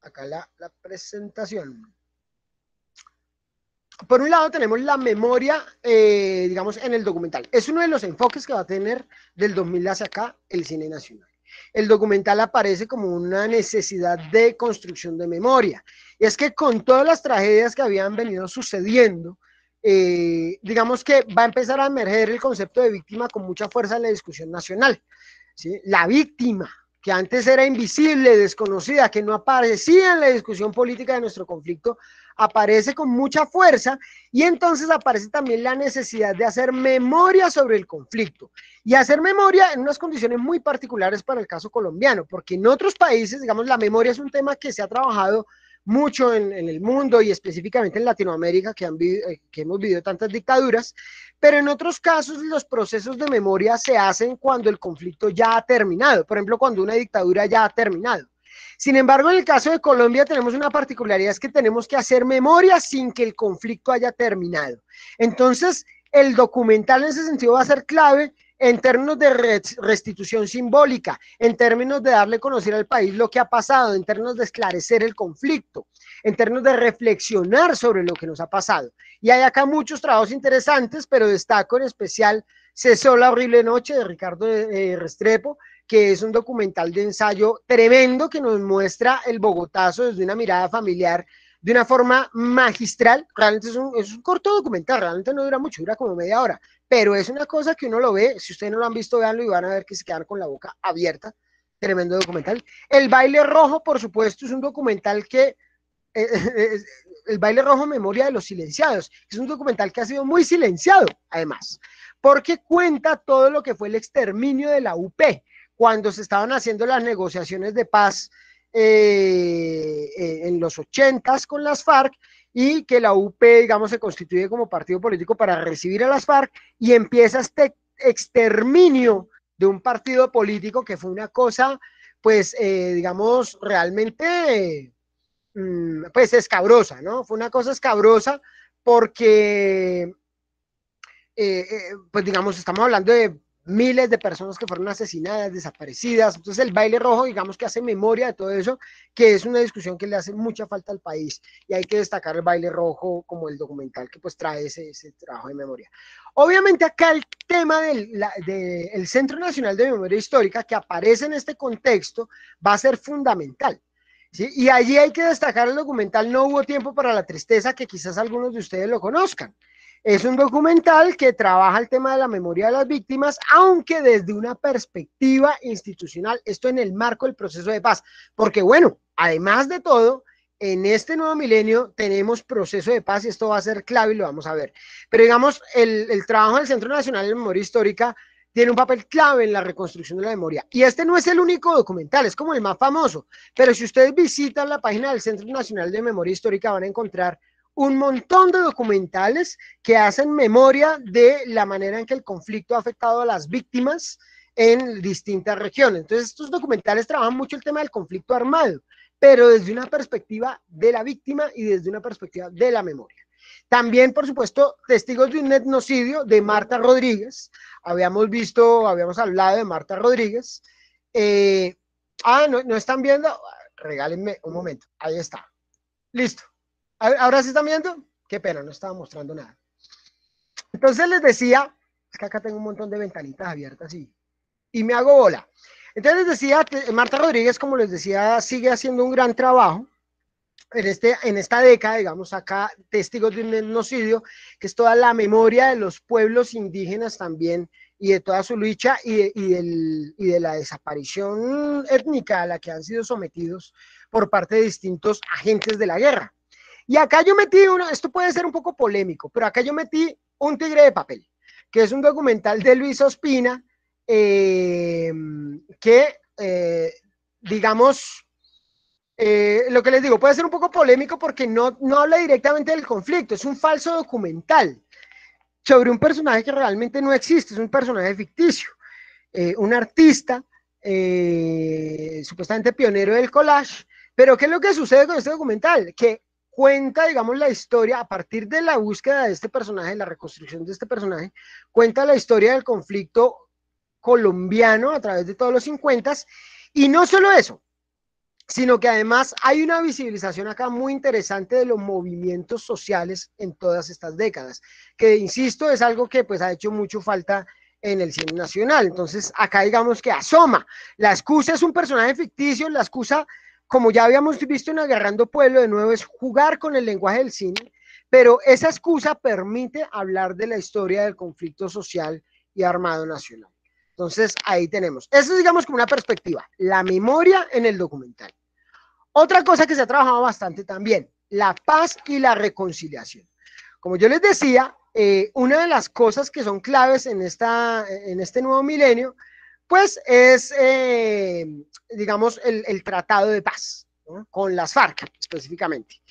acá la presentación por un lado tenemos la memoria, eh, digamos, en el documental. Es uno de los enfoques que va a tener del 2000 hacia acá el cine nacional. El documental aparece como una necesidad de construcción de memoria. Y es que con todas las tragedias que habían venido sucediendo, eh, digamos que va a empezar a emerger el concepto de víctima con mucha fuerza en la discusión nacional. La víctima, que antes era invisible, desconocida, que no aparecía en la discusión política de nuestro conflicto, aparece con mucha fuerza y entonces aparece también la necesidad de hacer memoria sobre el conflicto y hacer memoria en unas condiciones muy particulares para el caso colombiano, porque en otros países, digamos, la memoria es un tema que se ha trabajado mucho en, el mundo y específicamente en Latinoamérica, que, han, eh, que hemos vivido tantas dictaduras, pero en otros casos los procesos de memoria se hacen cuando el conflicto ya ha terminado, por ejemplo, cuando una dictadura ya ha terminado. Sin embargo, en el caso de Colombia tenemos una particularidad, es que tenemos que hacer memoria sin que el conflicto haya terminado. Entonces, el documental en ese sentido va a ser clave en términos de restitución simbólica, en términos de darle a conocer al país lo que ha pasado, en términos de esclarecer el conflicto, en términos de reflexionar sobre lo que nos ha pasado. Y hay acá muchos trabajos interesantes, pero destaco en especial Cesó la horrible noche de Ricardo eh, Restrepo, que es un documental de ensayo tremendo que nos muestra el Bogotazo desde una mirada familiar de una forma magistral. Realmente es un, corto documental, realmente no dura mucho, dura como media hora, pero es una cosa que uno lo ve, si ustedes no lo han visto, véanlo y van a ver que se quedan con la boca abierta. Tremendo documental. El baile rojo, por supuesto, es un documental que eh, el baile rojo memoria de los silenciados. Es un documental que ha sido muy silenciado, además, porque cuenta todo lo que fue el exterminio de la UP, cuando se estaban haciendo las negociaciones de paz eh, eh, en los ochentas con las FARC y que la UP, digamos, se constituye como partido político para recibir a las FARC y empieza este exterminio de un partido político que fue una cosa, pues, eh, digamos, realmente, mm, pues, escabrosa, ¿no? Fue una cosa escabrosa porque, pues, digamos, estamos hablando de miles de personas que fueron asesinadas, desaparecidas. Entonces el baile rojo, digamos que hace memoria de todo eso, que es una discusión que le hace mucha falta al país. Y hay que destacar el baile rojo como el documental que pues trae ese, ese trabajo de memoria. Obviamente acá el tema del Centro Nacional de Memoria Histórica que aparece en este contexto va a ser fundamental. Y allí hay que destacar el documental No hubo tiempo para la tristeza, que quizás algunos de ustedes lo conozcan. Es un documental que trabaja el tema de la memoria de las víctimas, aunque desde una perspectiva institucional, esto en el marco del proceso de paz, porque bueno, además de todo, en este nuevo milenio tenemos proceso de paz y esto va a ser clave y lo vamos a ver. Pero digamos, el, trabajo del Centro Nacional de Memoria Histórica tiene un papel clave en la reconstrucción de la memoria. Y este no es el único documental, es como el más famoso. Pero si ustedes visitan la página del Centro Nacional de Memoria Histórica van a encontrar un montón de documentales que hacen memoria de la manera en que el conflicto ha afectado a las víctimas en distintas regiones. Entonces, estos documentales trabajan mucho el tema del conflicto armado, pero desde una perspectiva de la víctima y desde una perspectiva de la memoria. También, por supuesto, Testigos de un etnocidio de Marta Rodríguez. Habíamos visto, habíamos hablado de Marta Rodríguez. Eh, ah, no están viendo. Regálenme un momento. Ahí está. Listo. ¿Ahora sí están viendo? Qué pena, no estaba mostrando nada. Entonces les decía, es que acá tengo un montón de ventanitas abiertas y, y me hago bola. Entonces les decía, Marta Rodríguez, como les decía, sigue haciendo un gran trabajo en, este, en esta década, digamos, acá testigos de un genocidio, que es toda la memoria de los pueblos indígenas también y de toda su lucha y y de la desaparición étnica a la que han sido sometidos por parte de distintos agentes de la guerra. Y acá yo metí uno, esto puede ser un poco polémico, pero acá yo metí Un Tigre de Papel, que es un documental de Luis Ospina, em, que, eh, digamos, eh, lo que les digo, puede ser un poco polémico porque no, no habla directamente del conflicto, es un falso documental sobre un personaje que realmente no existe, es un personaje ficticio, eh, un artista supuestamente pionero del collage, pero ¿qué es lo que sucede con este documental? Que cuenta, digamos, la historia, a partir de la búsqueda de este personaje, la reconstrucción de este personaje, cuenta la historia del conflicto colombiano a través de todos los 50 y no solo eso, sino que además hay una visibilización acá muy interesante de los movimientos sociales en todas estas décadas, que insisto, es algo que pues ha hecho mucho falta en el cine nacional. Entonces, acá digamos que asoma. La excusa es un personaje ficticio, la excusa como ya habíamos visto en Agarrando Pueblo, de nuevo es jugar con el lenguaje del cine, pero esa excusa permite hablar de la historia del conflicto social y armado nacional. Entonces, ahí tenemos. Eso digamos, como una perspectiva, la memoria en el documental. Otra cosa que se ha trabajado bastante también, la paz y la reconciliación. Como yo les decía, eh, una de las cosas que son claves en, esta, en este nuevo milenio pues es, eh, digamos, el, tratado de paz con las FARC específicamente.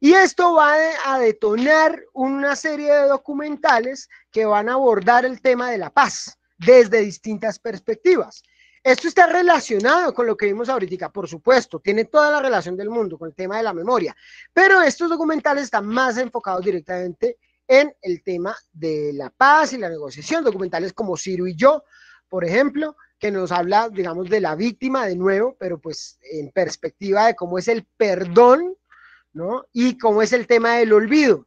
Y esto va a detonar una serie de documentales que van a abordar el tema de la paz desde distintas perspectivas. Esto está relacionado con lo que vimos ahorita, por supuesto, tiene toda la relación del mundo con el tema de la memoria, pero estos documentales están más enfocados directamente en el tema de la paz y la negociación, documentales como Ciro y yo, por ejemplo, que nos habla, digamos, de la víctima de nuevo, pero pues en perspectiva de cómo es el perdón, ¿no? Y cómo es el tema del olvido.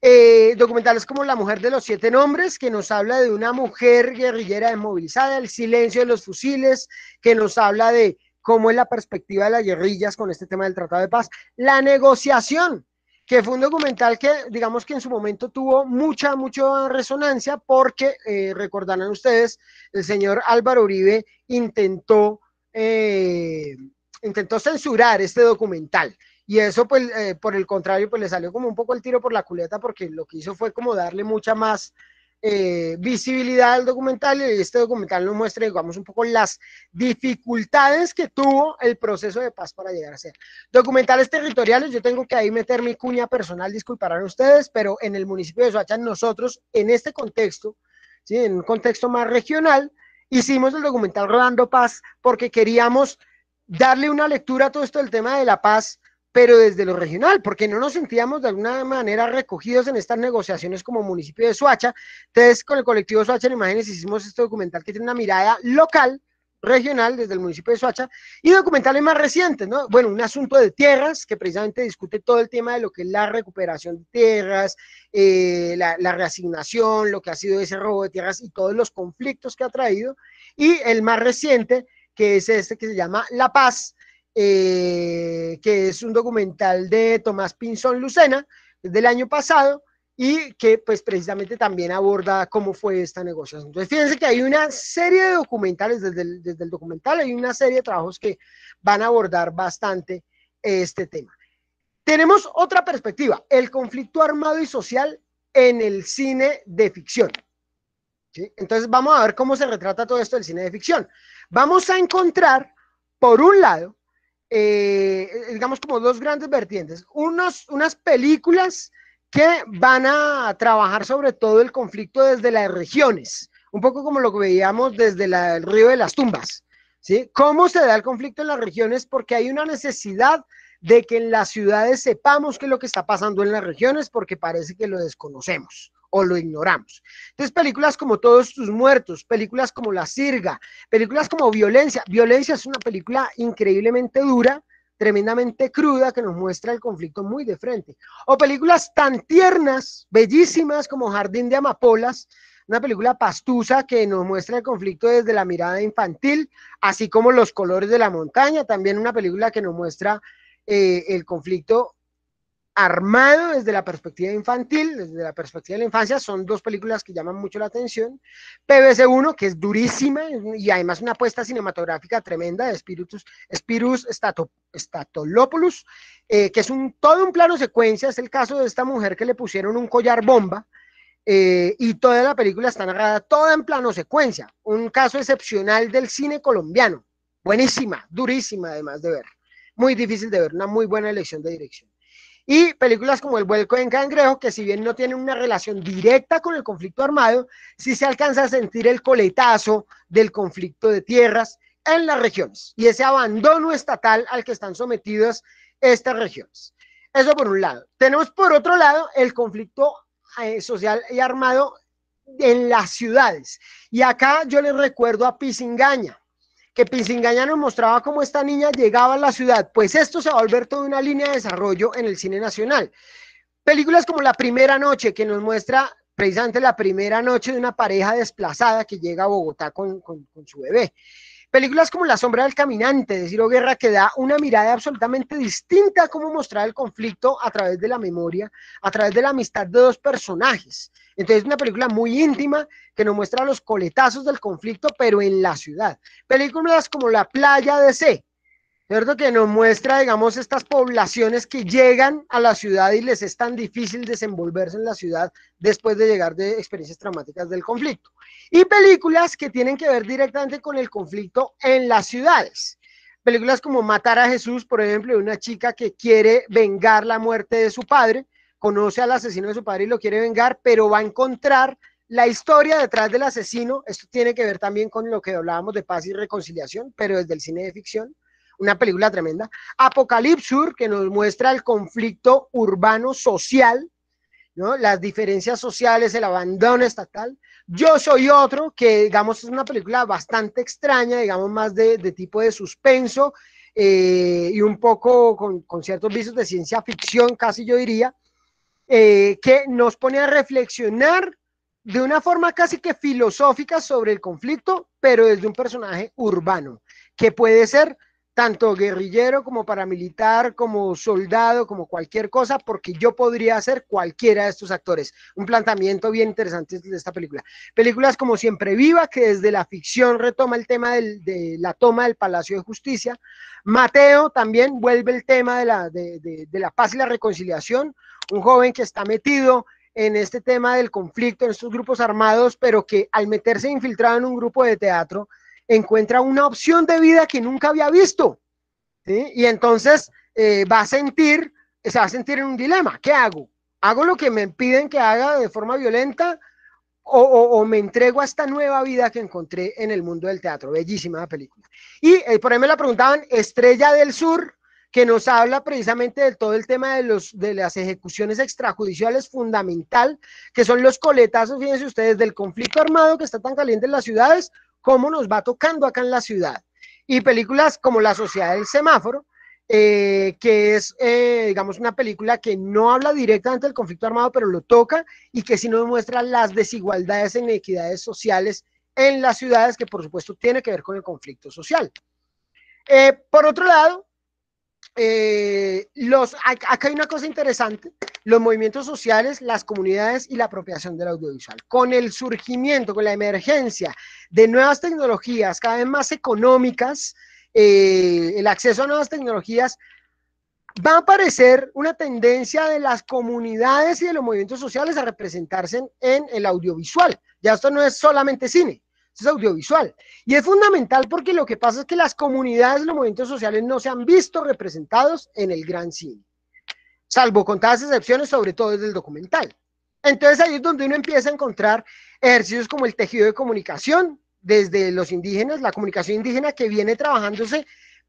Eh, documentales como La Mujer de los Siete Nombres, que nos habla de una mujer guerrillera desmovilizada, el silencio de los fusiles, que nos habla de cómo es la perspectiva de las guerrillas con este tema del Tratado de Paz, la negociación, que fue un documental que, digamos que en su momento tuvo mucha, mucha resonancia porque, eh, recordarán ustedes, el señor Álvaro Uribe intentó, eh, intentó censurar este documental. Y eso, pues, eh, por el contrario, pues le salió como un poco el tiro por la culeta porque lo que hizo fue como darle mucha más eh, visibilidad al documental y este documental nos muestra, digamos, un poco las dificultades que tuvo el proceso de paz para llegar a ser. Documentales territoriales, yo tengo que ahí meter mi cuña personal, disculparán ustedes, pero en el municipio de Soacha nosotros, en este contexto, ¿sí? en un contexto más regional, hicimos el documental Rodando Paz porque queríamos darle una lectura a todo esto del tema de la paz, pero desde lo regional, porque no nos sentíamos de alguna manera recogidos en estas negociaciones como municipio de Soacha. Entonces, con el colectivo Suacha, en Imágenes hicimos este documental que tiene una mirada local, regional, desde el municipio de Soacha, y documentales más recientes, ¿no? Bueno, un asunto de tierras que precisamente discute todo el tema de lo que es la recuperación de tierras, eh, la, la reasignación, lo que ha sido ese robo de tierras y todos los conflictos que ha traído, y el más reciente, que es este que se llama La Paz, eh, que es un documental de Tomás Pinzón Lucena, del año pasado, y que pues precisamente también aborda cómo fue esta negociación. Entonces, fíjense que hay una serie de documentales, desde el, desde el documental hay una serie de trabajos que van a abordar bastante este tema. Tenemos otra perspectiva, el conflicto armado y social en el cine de ficción. Entonces vamos a ver cómo se retrata todo esto del cine de ficción. Vamos a encontrar, por un lado, eh, eh, digamos, como dos grandes vertientes. Unos, unas películas que van a trabajar sobre todo el conflicto desde las regiones, un poco como lo que veíamos desde el río de las tumbas. ¿sí? ¿Cómo se da el conflicto en las regiones? Porque hay una necesidad de que en las ciudades sepamos qué es lo que está pasando en las regiones porque parece que lo desconocemos o lo ignoramos. Entonces, películas como Todos tus muertos, películas como La Sirga, películas como Violencia. Violencia es una película increíblemente dura, tremendamente cruda, que nos muestra el conflicto muy de frente. O películas tan tiernas, bellísimas como Jardín de Amapolas, una película pastusa que nos muestra el conflicto desde la mirada infantil, así como los colores de la montaña, también una película que nos muestra eh, el conflicto armado desde la perspectiva infantil, desde la perspectiva de la infancia, son dos películas que llaman mucho la atención. pbc 1, que es durísima y además una apuesta cinematográfica tremenda de Spiritus, Spirus Statolopoulos, eh, que es todo un plano secuencia, es el caso de esta mujer que le pusieron un collar bomba, eh, y toda la película está narrada toda en plano secuencia, un caso excepcional del cine colombiano, buenísima, durísima además de ver, muy difícil de ver, una muy buena elección de dirección. Y películas como El vuelco en cangrejo, que si bien no tienen una relación directa con el conflicto armado, sí se alcanza a sentir el coletazo del conflicto de tierras en las regiones y ese abandono estatal al que están sometidas estas regiones. Eso por un lado. Tenemos por otro lado el conflicto eh, social y armado en las ciudades. Y acá yo les recuerdo a Pisingaña, que nos mostraba cómo esta niña llegaba a la ciudad, pues esto se va a volver toda una línea de desarrollo en el cine nacional. Películas como La Primera Noche, que nos muestra precisamente la primera noche de una pareja desplazada que llega a Bogotá con, con su bebé. Películas como La sombra del caminante de Ciro Guerra que da una mirada absolutamente distinta a cómo mostrar el conflicto a través de la memoria, a través de la amistad de dos personajes. Entonces es una película muy íntima que nos muestra los coletazos del conflicto, pero en la ciudad. Películas como La playa de C, ¿cierto? Que nos muestra, digamos, estas poblaciones que llegan a la ciudad y les es tan difícil desenvolverse en la ciudad después de llegar de experiencias traumáticas del conflicto. Y películas que tienen que ver directamente con el conflicto en las ciudades. Películas como Matar a Jesús, por ejemplo, de una chica que quiere vengar la muerte de su padre, conoce al asesino de su padre y lo quiere vengar, pero va a encontrar la historia detrás del asesino. Esto tiene que ver también con lo que hablábamos de paz y reconciliación, pero desde el cine de ficción una película tremenda. Apocalipsur, que nos muestra el conflicto urbano social, las diferencias sociales, el abandono estatal. Yo soy otro, que digamos es una película bastante extraña, digamos más de, tipo de suspenso eh, y un poco con, con ciertos visos de ciencia ficción, casi yo diría, eh, que nos pone a reflexionar de una forma casi que filosófica sobre el conflicto, pero desde un personaje urbano, que puede ser tanto guerrillero como paramilitar, como soldado, como cualquier cosa, porque yo podría ser cualquiera de estos actores. Un planteamiento bien interesante de esta película. Películas como Siempre Viva, que desde la ficción retoma el tema de la toma del Palacio de Justicia. Mateo también vuelve el tema de la, de la paz y la reconciliación. Un joven que está metido en este tema del conflicto, en estos grupos armados, pero que al meterse infiltrado en un grupo de teatro, encuentra una opción de vida que nunca había visto. Y entonces eh, va a sentir, se va a sentir en un dilema. ¿Qué hago? ¿Hago lo que me piden que haga de forma violenta o, me entrego a esta nueva vida que encontré en el mundo del teatro? Bellísima película. Y eh, por ahí me la preguntaban, Estrella del Sur, que nos habla precisamente de todo el tema de, los, de las ejecuciones extrajudiciales fundamental, que son los coletazos, fíjense ustedes, del conflicto armado que está tan caliente en las ciudades cómo nos va tocando acá en la ciudad. Y películas como La Sociedad del Semáforo, eh, que es, eh, digamos, una película que no habla directamente del conflicto armado, pero lo toca y que sí nos muestra las desigualdades e inequidades sociales en las ciudades, que por supuesto tiene que ver con el conflicto social. Eh, por otro lado, eh, los, acá hay una cosa interesante, los movimientos sociales, las comunidades y la apropiación del audiovisual. Con el surgimiento, con la emergencia de nuevas tecnologías cada vez más económicas, eh, el acceso a nuevas tecnologías, va a aparecer una tendencia de las comunidades y de los movimientos sociales a representarse en el audiovisual. Ya esto no es solamente cine, es audiovisual. Y es fundamental porque lo que pasa es que las comunidades, los movimientos sociales no se han visto representados en el gran cine, salvo con contadas excepciones, sobre todo desde el documental. Entonces ahí es donde uno empieza a encontrar ejercicios como el tejido de comunicación desde los indígenas, la comunicación indígena que viene trabajándose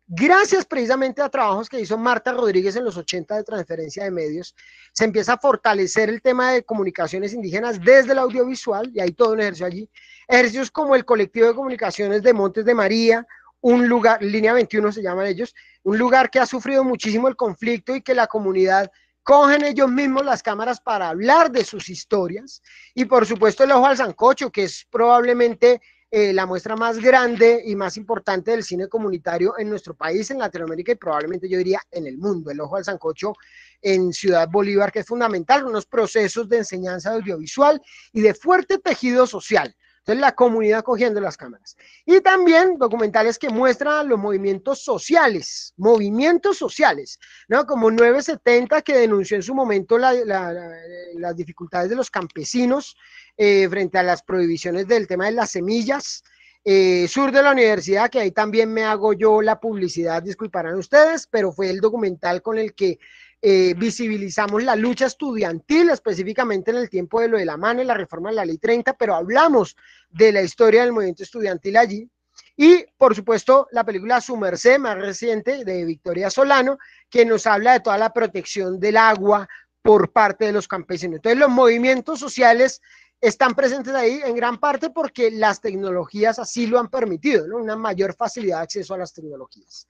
gracias precisamente a trabajos que hizo Marta Rodríguez en los 80 de transferencia de medios, se empieza a fortalecer el tema de comunicaciones indígenas desde el audiovisual, y hay todo un ejercicio allí, Hercios como el colectivo de comunicaciones de Montes de María, un lugar, línea 21 se llaman ellos, un lugar que ha sufrido muchísimo el conflicto y que la comunidad cogen ellos mismos las cámaras para hablar de sus historias. Y por supuesto el ojo al sancocho, que es probablemente eh, la muestra más grande y más importante del cine comunitario en nuestro país, en Latinoamérica y probablemente yo diría en el mundo. El Ojo al Sancocho en Ciudad Bolívar, que es fundamental, unos procesos de enseñanza audiovisual y de fuerte tejido social. Entonces, la comunidad cogiendo las cámaras. Y también documentales que muestran los movimientos sociales, movimientos sociales, ¿no? Como 970, que denunció en su momento las dificultades de los campesinos eh, frente a las prohibiciones del tema de las semillas. Eh, sur de la universidad, que ahí también me hago yo la publicidad, disculparán ustedes, pero fue el documental con el que eh, visibilizamos la lucha estudiantil, específicamente en el tiempo de lo de la MANE, la reforma de la Ley 30, pero hablamos de la historia del movimiento estudiantil allí. Y, por supuesto, la película Sumerce, más reciente, de Victoria Solano, que nos habla de toda la protección del agua por parte de los campesinos. Entonces, los movimientos sociales están presentes ahí en gran parte porque las tecnologías así lo han permitido, una mayor facilidad de acceso a las tecnologías.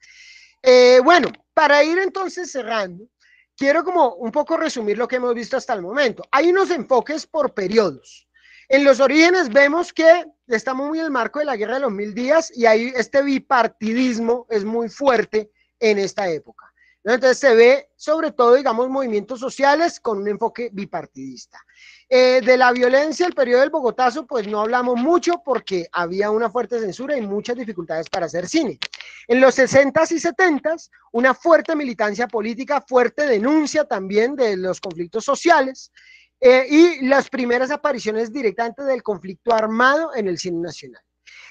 Eh, bueno, para ir entonces cerrando, quiero como un poco resumir lo que hemos visto hasta el momento. Hay unos enfoques por periodos. En los orígenes vemos que estamos muy en el marco de la Guerra de los Mil Días y ahí este bipartidismo es muy fuerte en esta época. Entonces se ve sobre todo, digamos, movimientos sociales con un enfoque bipartidista. Eh, de la violencia, el periodo del Bogotazo, pues no hablamos mucho porque había una fuerte censura y muchas dificultades para hacer cine. En los 60s y 70s, una fuerte militancia política, fuerte denuncia también de los conflictos sociales eh, y las primeras apariciones directamente del conflicto armado en el cine nacional.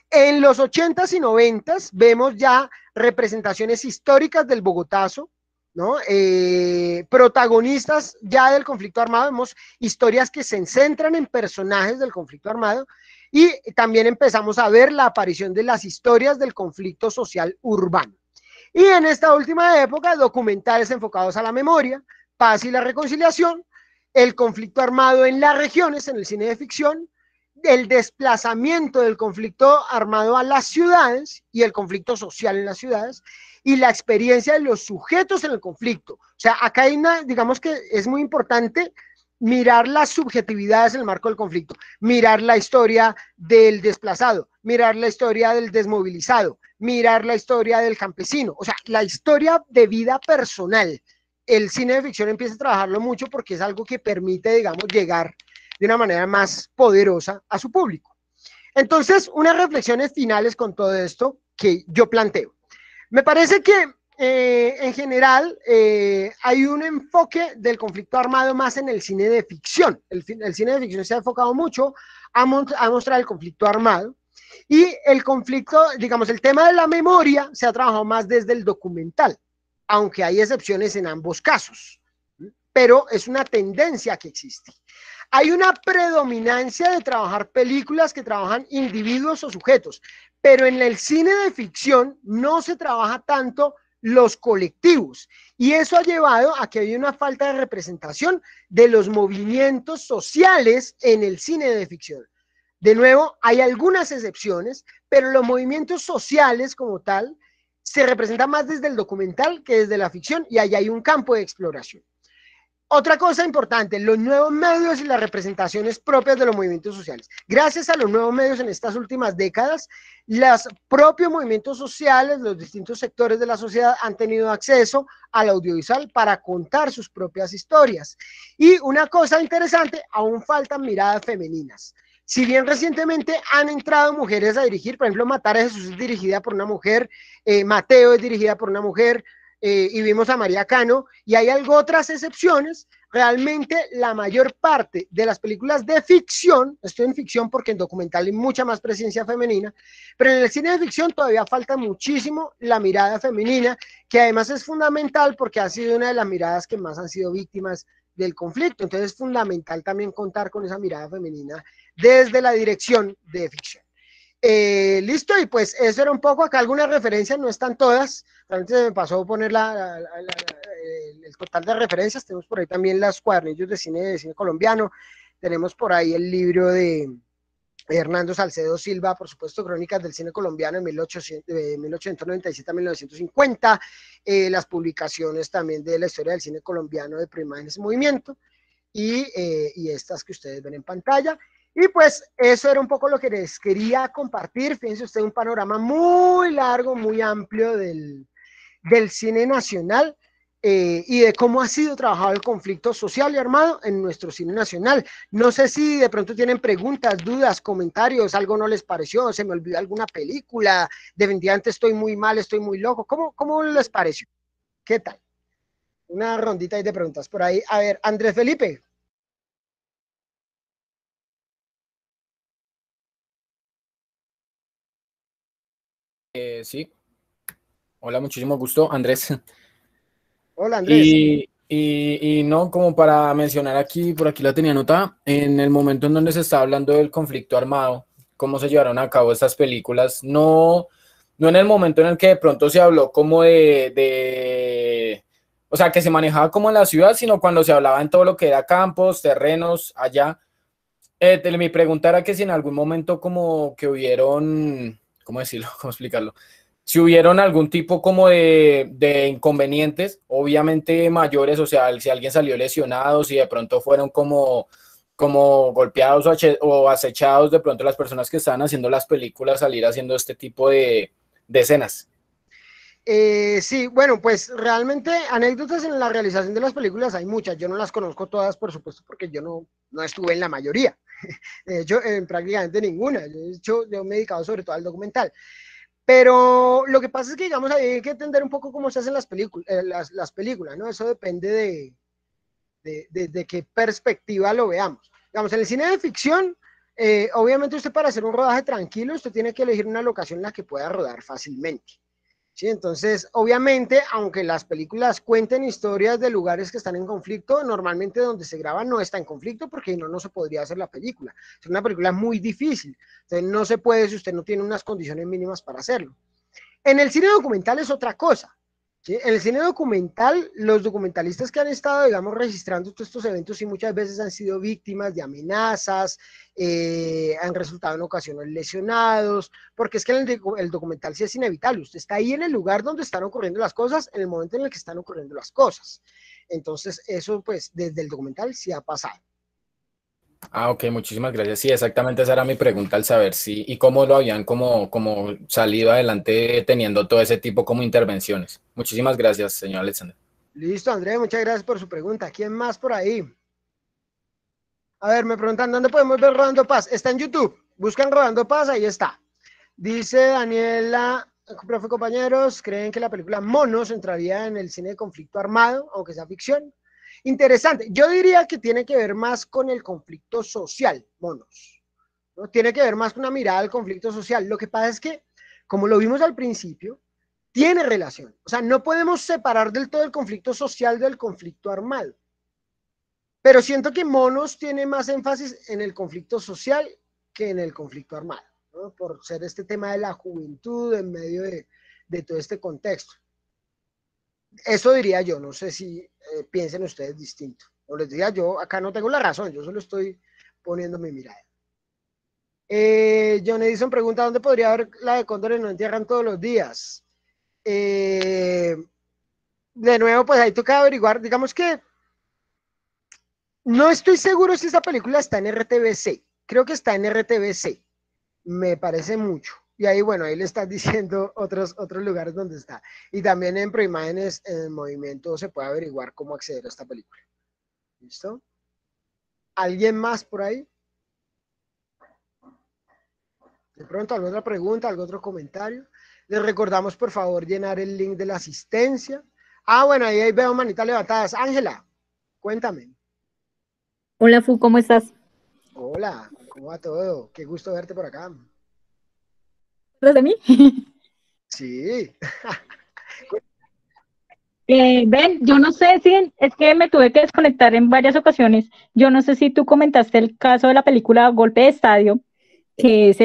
En los 80s y 90s vemos ya representaciones históricas del Bogotazo, eh, protagonistas ya del conflicto armado, vemos historias que se centran en personajes del conflicto armado y también empezamos a ver la aparición de las historias del conflicto social urbano. Y en esta última época, documentales enfocados a la memoria, paz y la reconciliación, el conflicto armado en las regiones, en el cine de ficción, el desplazamiento del conflicto armado a las ciudades y el conflicto social en las ciudades, y la experiencia de los sujetos en el conflicto. O sea, acá hay una, digamos que es muy importante mirar las subjetividades en el marco del conflicto, mirar la historia del desplazado, mirar la historia del desmovilizado, mirar la historia del campesino, o sea, la historia de vida personal. El cine de ficción empieza a trabajarlo mucho porque es algo que permite, digamos, llegar de una manera más poderosa a su público. Entonces, unas reflexiones finales con todo esto que yo planteo. Me parece que eh, en general eh, hay un enfoque del conflicto armado más en el cine de ficción. El, cine de ficción se ha enfocado mucho a, a, mostrar el conflicto armado y el conflicto, digamos, el tema de la memoria se ha trabajado más desde el documental, aunque hay excepciones en ambos casos, pero es una tendencia que existe. Hay una predominancia de trabajar películas que trabajan individuos o sujetos, pero en el cine de ficción no se trabaja tanto los colectivos y eso ha llevado a que haya una falta de representación de los movimientos sociales en el cine de ficción. De nuevo, hay algunas excepciones, pero los movimientos sociales como tal se representan más desde el documental que desde la ficción y ahí hay un campo de exploración. Otra cosa importante, los nuevos medios y las representaciones propias de los movimientos sociales. Gracias a los nuevos medios en estas últimas décadas, los propios movimientos sociales, los distintos sectores de la sociedad han tenido acceso al audiovisual para contar sus propias historias. Y una cosa interesante, aún faltan miradas femeninas. Si bien recientemente han entrado mujeres a dirigir, por ejemplo, Matar a Jesús es dirigida por una mujer, eh, Mateo es dirigida por una mujer, eh, y vimos a María Cano, y hay algo otras excepciones. Realmente la mayor parte de las películas de ficción, estoy en ficción porque en documental hay mucha más presencia femenina, pero en el cine de ficción todavía falta muchísimo la mirada femenina, que además es fundamental porque ha sido una de las miradas que más han sido víctimas del conflicto. Entonces es fundamental también contar con esa mirada femenina desde la dirección de ficción. Eh, listo, y pues eso era un poco acá, algunas referencias, no están todas, realmente me pasó poner la, el total de referencias, tenemos por ahí también las cuadernillos de cine, de cine colombiano, tenemos por ahí el libro de, Hernando Salcedo Silva, por supuesto, Crónicas del Cine Colombiano de, 1897 a 1950, eh, las publicaciones también de la historia del cine colombiano de Prima en ese movimiento, y, eh, y estas que ustedes ven en pantalla. Y pues eso era un poco lo que les quería compartir. Fíjense usted un panorama muy largo, muy amplio del, cine nacional eh, y de cómo ha sido trabajado el conflicto social y armado en nuestro cine nacional. No sé si de pronto tienen preguntas, dudas, comentarios, algo no les pareció, se me olvidó alguna película, de antes estoy muy mal, estoy muy loco. ¿Cómo, cómo les pareció? ¿Qué tal? Una rondita de preguntas por ahí. A ver, Andrés Felipe, Eh, sí. Hola, muchísimo gusto, Andrés. Hola, Andrés. Y, no, como para mencionar aquí, por aquí la tenía nota, en el momento en donde se está hablando del conflicto armado, cómo se llevaron a cabo estas películas, no, no en el momento en el que de pronto se habló como de, o sea, que se manejaba como en la ciudad, sino cuando se hablaba en todo lo que era campos, terrenos, allá. Eh, mi pregunta era que si en algún momento como que hubieron ¿cómo decirlo? ¿Cómo explicarlo? Si hubieron algún tipo como de, inconvenientes, obviamente mayores, o sea, si alguien salió lesionado, si de pronto fueron como como golpeados o, acechados de pronto las personas que están haciendo las películas salir haciendo este tipo de, escenas. Eh, sí, bueno, pues realmente anécdotas en la realización de las películas hay muchas. Yo no las conozco todas, por supuesto, porque yo no, no estuve en la mayoría. De hecho, en prácticamente ninguna. Yo, hecho, me he dedicado sobre todo al documental. Pero lo que pasa es que, digamos, hay que entender un poco cómo se hacen las, películas, eh, las, películas, ¿no? Eso depende de, de, qué perspectiva lo veamos. Digamos, en el cine de ficción, eh, obviamente usted para hacer un rodaje tranquilo, usted tiene que elegir una locación en la que pueda rodar fácilmente. Entonces, obviamente, aunque las películas cuenten historias de lugares que están en conflicto, normalmente donde se graba no está en conflicto porque no, no se podría hacer la película. Es una película muy difícil, entonces no se puede si usted no tiene unas condiciones mínimas para hacerlo. En el cine documental es otra cosa. En el cine documental, los documentalistas que han estado, digamos, registrando estos eventos y muchas veces han sido víctimas de amenazas, eh, han resultado en ocasiones lesionados, porque es que el documental sí es inevitable, usted está ahí en el lugar donde están ocurriendo las cosas, en el momento en el que están ocurriendo las cosas. Entonces, eso pues desde el documental sí ha pasado. Ah, ok, muchísimas gracias. Sí, exactamente esa era mi pregunta al saber si y cómo lo habían como, como salido adelante teniendo todo ese tipo como intervenciones. Muchísimas gracias, señor Alexander. Listo, Andrés, muchas gracias por su pregunta. ¿Quién más por ahí? A ver, me preguntan, ¿dónde podemos ver Rodando Paz? Está en YouTube. Buscan Rodando Paz, ahí está. Dice Daniela, profe compañeros, ¿creen que la película Monos entraría en el cine de conflicto armado, aunque sea ficción? Interesante. Yo diría que tiene que ver más con el conflicto social, monos. Tiene que ver más con una mirada al conflicto social. Lo que pasa es que, como lo vimos al principio, tiene relación. O sea, no podemos separar del todo el conflicto social del conflicto armado. Pero siento que Monos tiene más énfasis en el conflicto social que en el conflicto armado, por ser este tema de la juventud en medio de todo este contexto. Eso diría yo, no sé si eh, piensen ustedes distinto. O les diría yo, acá no tengo la razón, yo solo estoy poniendo mi mirada. Eh, John Edison pregunta, ¿dónde podría ver la de cóndores no entierran todos los días? Eh, de nuevo, pues ahí toca averiguar, digamos que no estoy seguro si esta película está en RTBC, creo que está en RTBC, me parece mucho. Y ahí, bueno, ahí le estás diciendo otros, otros lugares donde está. Y también en Proimágenes, en el movimiento, se puede averiguar cómo acceder a esta película. ¿Listo? ¿Alguien más por ahí? De pronto, alguna otra pregunta, algún otro comentario. Les recordamos, por favor, llenar el link de la asistencia. Ah, bueno, ahí, veo manitas levantadas. Ángela, cuéntame. Hola, Fu, ¿cómo estás? Hola, ¿cómo va todo? Qué gusto verte por acá de mí? Sí. Eh, ben, yo no sé si es que me tuve que desconectar en varias ocasiones. Yo no sé si tú comentaste el caso de la película Golpe de Estadio, que es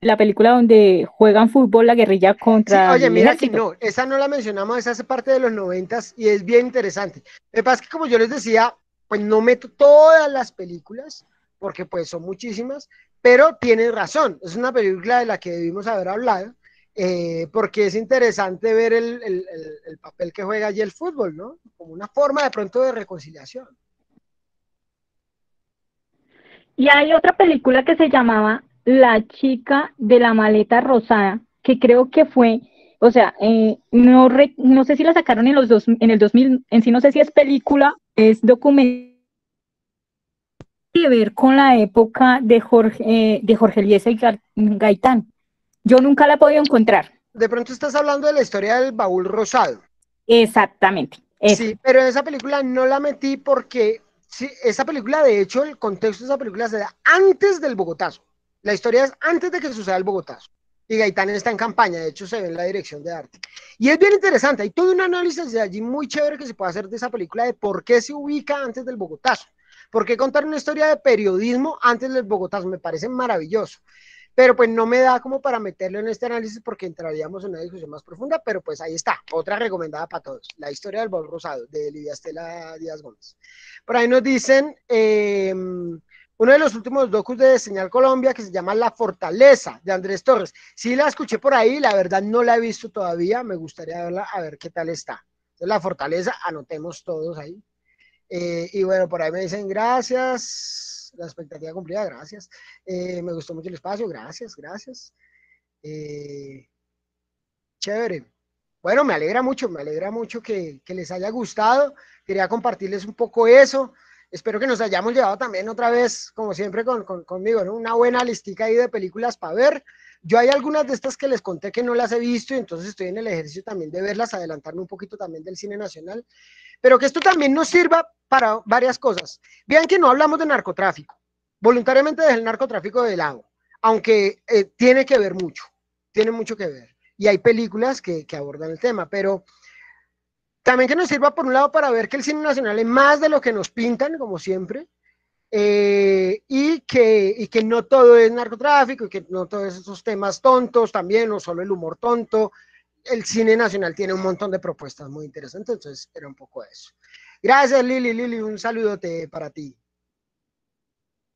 la película donde juegan fútbol la guerrilla contra. Sí, oye, mira, si no, esa no la mencionamos, esa hace parte de los noventas y es bien interesante. Lo es que, como yo les decía, pues no meto todas las películas, porque pues son muchísimas, pero tienen razón, es una película de la que debimos haber hablado, eh, porque es interesante ver el, papel que juega allí el fútbol, ¿no? Como una forma de pronto de reconciliación. Y hay otra película que se llamaba La chica de la maleta rosada, que creo que fue, o sea, eh, no, no sé si la sacaron en, los dos, en el 2000, en sí no sé si es película, es documental que ver con la época de Jorge, eh, de Jorge y Gaitán. Yo nunca la he podido encontrar. De pronto estás hablando de la historia del baúl rosado. Exactamente. Sí, pero esa película no la metí porque sí, esa película, de hecho, el contexto de esa película se da antes del Bogotazo. La historia es antes de que suceda el Bogotazo. Y Gaitán está en campaña, de hecho se ve en la dirección de arte. Y es bien interesante, hay todo un análisis de allí muy chévere que se puede hacer de esa película de por qué se ubica antes del Bogotazo. ¿Por qué contar una historia de periodismo antes del Bogotá? Me parece maravilloso. Pero pues no me da como para meterlo en este análisis porque entraríamos en una discusión más profunda, pero pues ahí está, otra recomendada para todos, la historia del bol rosado de Lidia Estela Díaz Gómez. Por ahí nos dicen, em, uno de los últimos docus de Señal Colombia que se llama La Fortaleza de Andrés Torres. Sí la escuché por ahí, la verdad no la he visto todavía, me gustaría verla a ver qué tal está. Entonces, la Fortaleza, anotemos todos ahí, eh, y bueno, por ahí me dicen gracias, la expectativa cumplida, gracias. Eh, me gustó mucho el espacio, gracias, gracias. Eh, chévere. Bueno, me alegra mucho, me alegra mucho que, les haya gustado. Quería compartirles un poco eso. Espero que nos hayamos llevado también otra vez, como siempre, conmigo, una buena listica ahí de películas para ver. Yo hay algunas de estas que les conté que no las he visto y entonces estoy en el ejercicio también de verlas, adelantarme un poquito también del cine nacional, pero que esto también nos sirva para varias cosas. Vean que no hablamos de narcotráfico, voluntariamente dejé el narcotráfico de lado, aunque eh, tiene que ver mucho, tiene mucho que ver. Y hay películas que, que abordan el tema, pero también que nos sirva por un lado para ver que el cine nacional es más de lo que nos pintan, como siempre, eh, y, que, y que no todo es narcotráfico y que no todos esos temas tontos también, o solo el humor tonto. El cine nacional tiene un montón de propuestas muy interesantes, entonces era un poco eso. Gracias, Lili. Lili, un saludote para ti.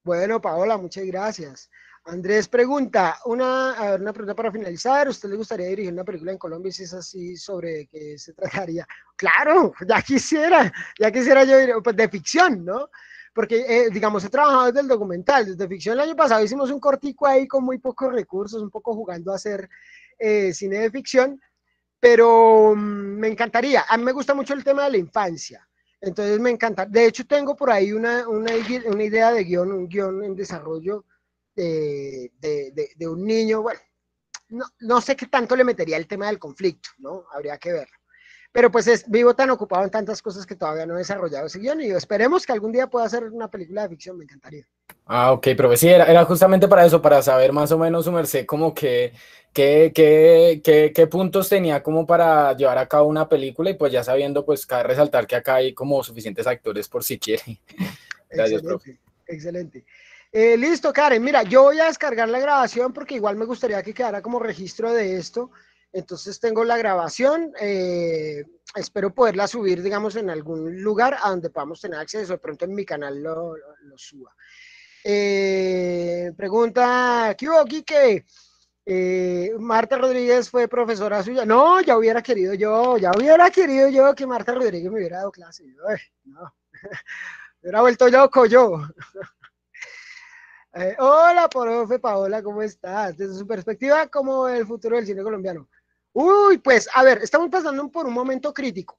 Bueno, Paola, muchas gracias. Andrés pregunta, una, una pregunta para finalizar, ¿usted le gustaría dirigir una película en Colombia si es así sobre qué se trataría? Claro, ya quisiera, ya quisiera yo ir, pues de ficción, ¿no? porque, eh, digamos, he trabajado desde el documental, desde ficción el año pasado hicimos un cortico ahí con muy pocos recursos, un poco jugando a hacer eh, cine de ficción, pero mm, me encantaría, a mí me gusta mucho el tema de la infancia, entonces me encanta, de hecho tengo por ahí una, una, idea de guión, un guión en desarrollo de, un niño, bueno, no, no sé qué tanto le metería el tema del conflicto, ¿no? Habría que verlo. Pero pues es, vivo tan ocupado en tantas cosas que todavía no he desarrollado ese guión y yo, esperemos que algún día pueda hacer una película de ficción, me encantaría. Ah, ok, pero pues, sí, era, justamente para eso, para saber más o menos su merced como que ¿Qué, qué, qué, puntos tenía como para llevar a cabo una película y pues ya sabiendo, pues cabe resaltar que acá hay como suficientes actores por si quiere. Gracias, excelente, profe. Excelente. Eh, listo, Karen. Mira, yo voy a descargar la grabación porque igual me gustaría que quedara como registro de esto. Entonces tengo la grabación, eh, espero poderla subir, digamos, en algún lugar a donde podamos tener acceso, de pronto en mi canal lo, suba. Eh, pregunta, ¿qué hubo, Quique? Eh, Marta Rodríguez fue profesora suya. No, ya hubiera querido yo, ya hubiera querido yo que Marta Rodríguez me hubiera dado clase. no. me hubiera vuelto loco yo. hola, profe Paola, ¿cómo estás? Desde su perspectiva, ¿cómo el futuro del cine colombiano? Uy, pues, a ver, estamos pasando por un momento crítico.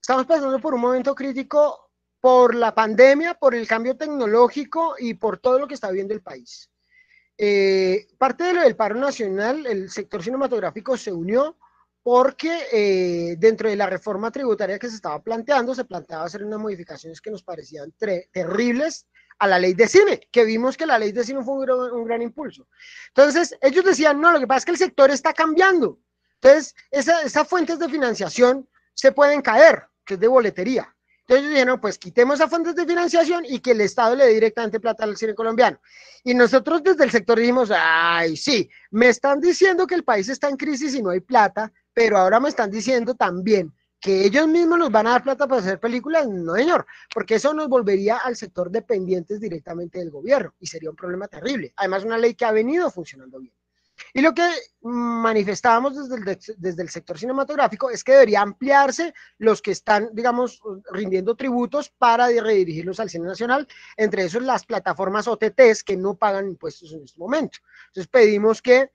Estamos pasando por un momento crítico por la pandemia, por el cambio tecnológico y por todo lo que está viviendo el país. Eh, parte de lo del paro nacional, el sector cinematográfico se unió porque eh, dentro de la reforma tributaria que se estaba planteando, se planteaba hacer unas modificaciones que nos parecían terribles a la ley de cine, que vimos que la ley de cine fue un gran impulso. Entonces, ellos decían, no, lo que pasa es que el sector está cambiando, entonces, esas fuentes de financiación se pueden caer, que es de boletería. Entonces dijeron, pues quitemos esas fuentes de financiación y que el Estado le dé directamente plata al cine colombiano. Y nosotros desde el sector dijimos, ay, sí, me están diciendo que el país está en crisis y no hay plata, pero ahora me están diciendo también que ellos mismos nos van a dar plata para hacer películas. No, señor, porque eso nos volvería al sector dependientes directamente del gobierno y sería un problema terrible. Además, una ley que ha venido funcionando bien. Y lo que manifestábamos desde el, sector cinematográfico es que debería ampliarse los que están, digamos, rindiendo tributos para redirigirlos al cine nacional, entre esos las plataformas OTTs que no pagan impuestos en este momento. Entonces pedimos que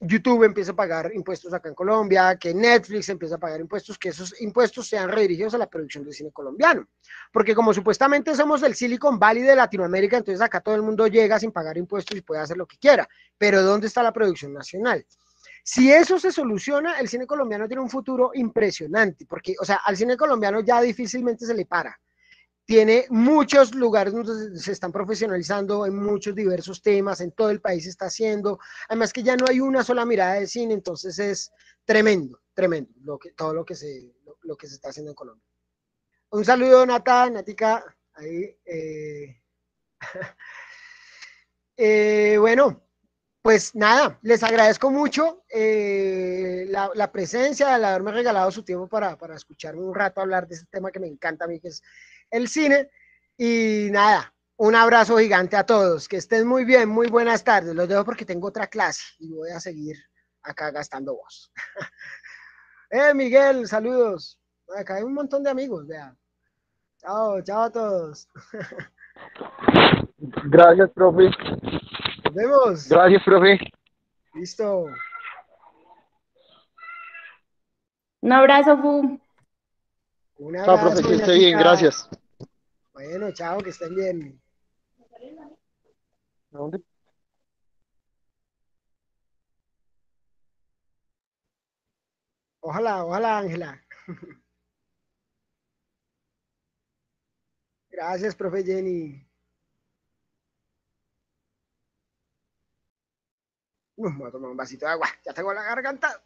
YouTube empieza a pagar impuestos acá en Colombia, que Netflix empieza a pagar impuestos, que esos impuestos sean redirigidos a la producción del cine colombiano. Porque como supuestamente somos el Silicon Valley de Latinoamérica, entonces acá todo el mundo llega sin pagar impuestos y puede hacer lo que quiera. Pero ¿dónde está la producción nacional? Si eso se soluciona, el cine colombiano tiene un futuro impresionante, porque, o sea, al cine colombiano ya difícilmente se le para tiene muchos lugares donde se están profesionalizando en muchos diversos temas, en todo el país se está haciendo. Además que ya no hay una sola mirada de cine, entonces es tremendo, tremendo lo que, todo lo que, se, lo, que se está haciendo en Colombia. Un saludo, Nata, Natica. Eh, eh, bueno, pues nada, les agradezco mucho eh, la, presencia, el haberme regalado su tiempo para, para escucharme un rato hablar de este tema que me encanta a mí, que es el cine. Y nada, un abrazo gigante a todos. Que estén muy bien, muy buenas tardes. Los dejo porque tengo otra clase y voy a seguir acá gastando voz. eh, Miguel, saludos. Acá hay un montón de amigos, vean. Chao, chao a todos. Gracias, profe. Nos vemos. Gracias, profe. Listo. Un abrazo, Fu chao, profe, que esté bien, gracias. Bueno, chao, que estén bien. ¿Dónde? Ojalá, ojalá, Ángela. Gracias, profe Jenny. Vamos me voy a tomar un vasito de agua. Ya tengo la garganta.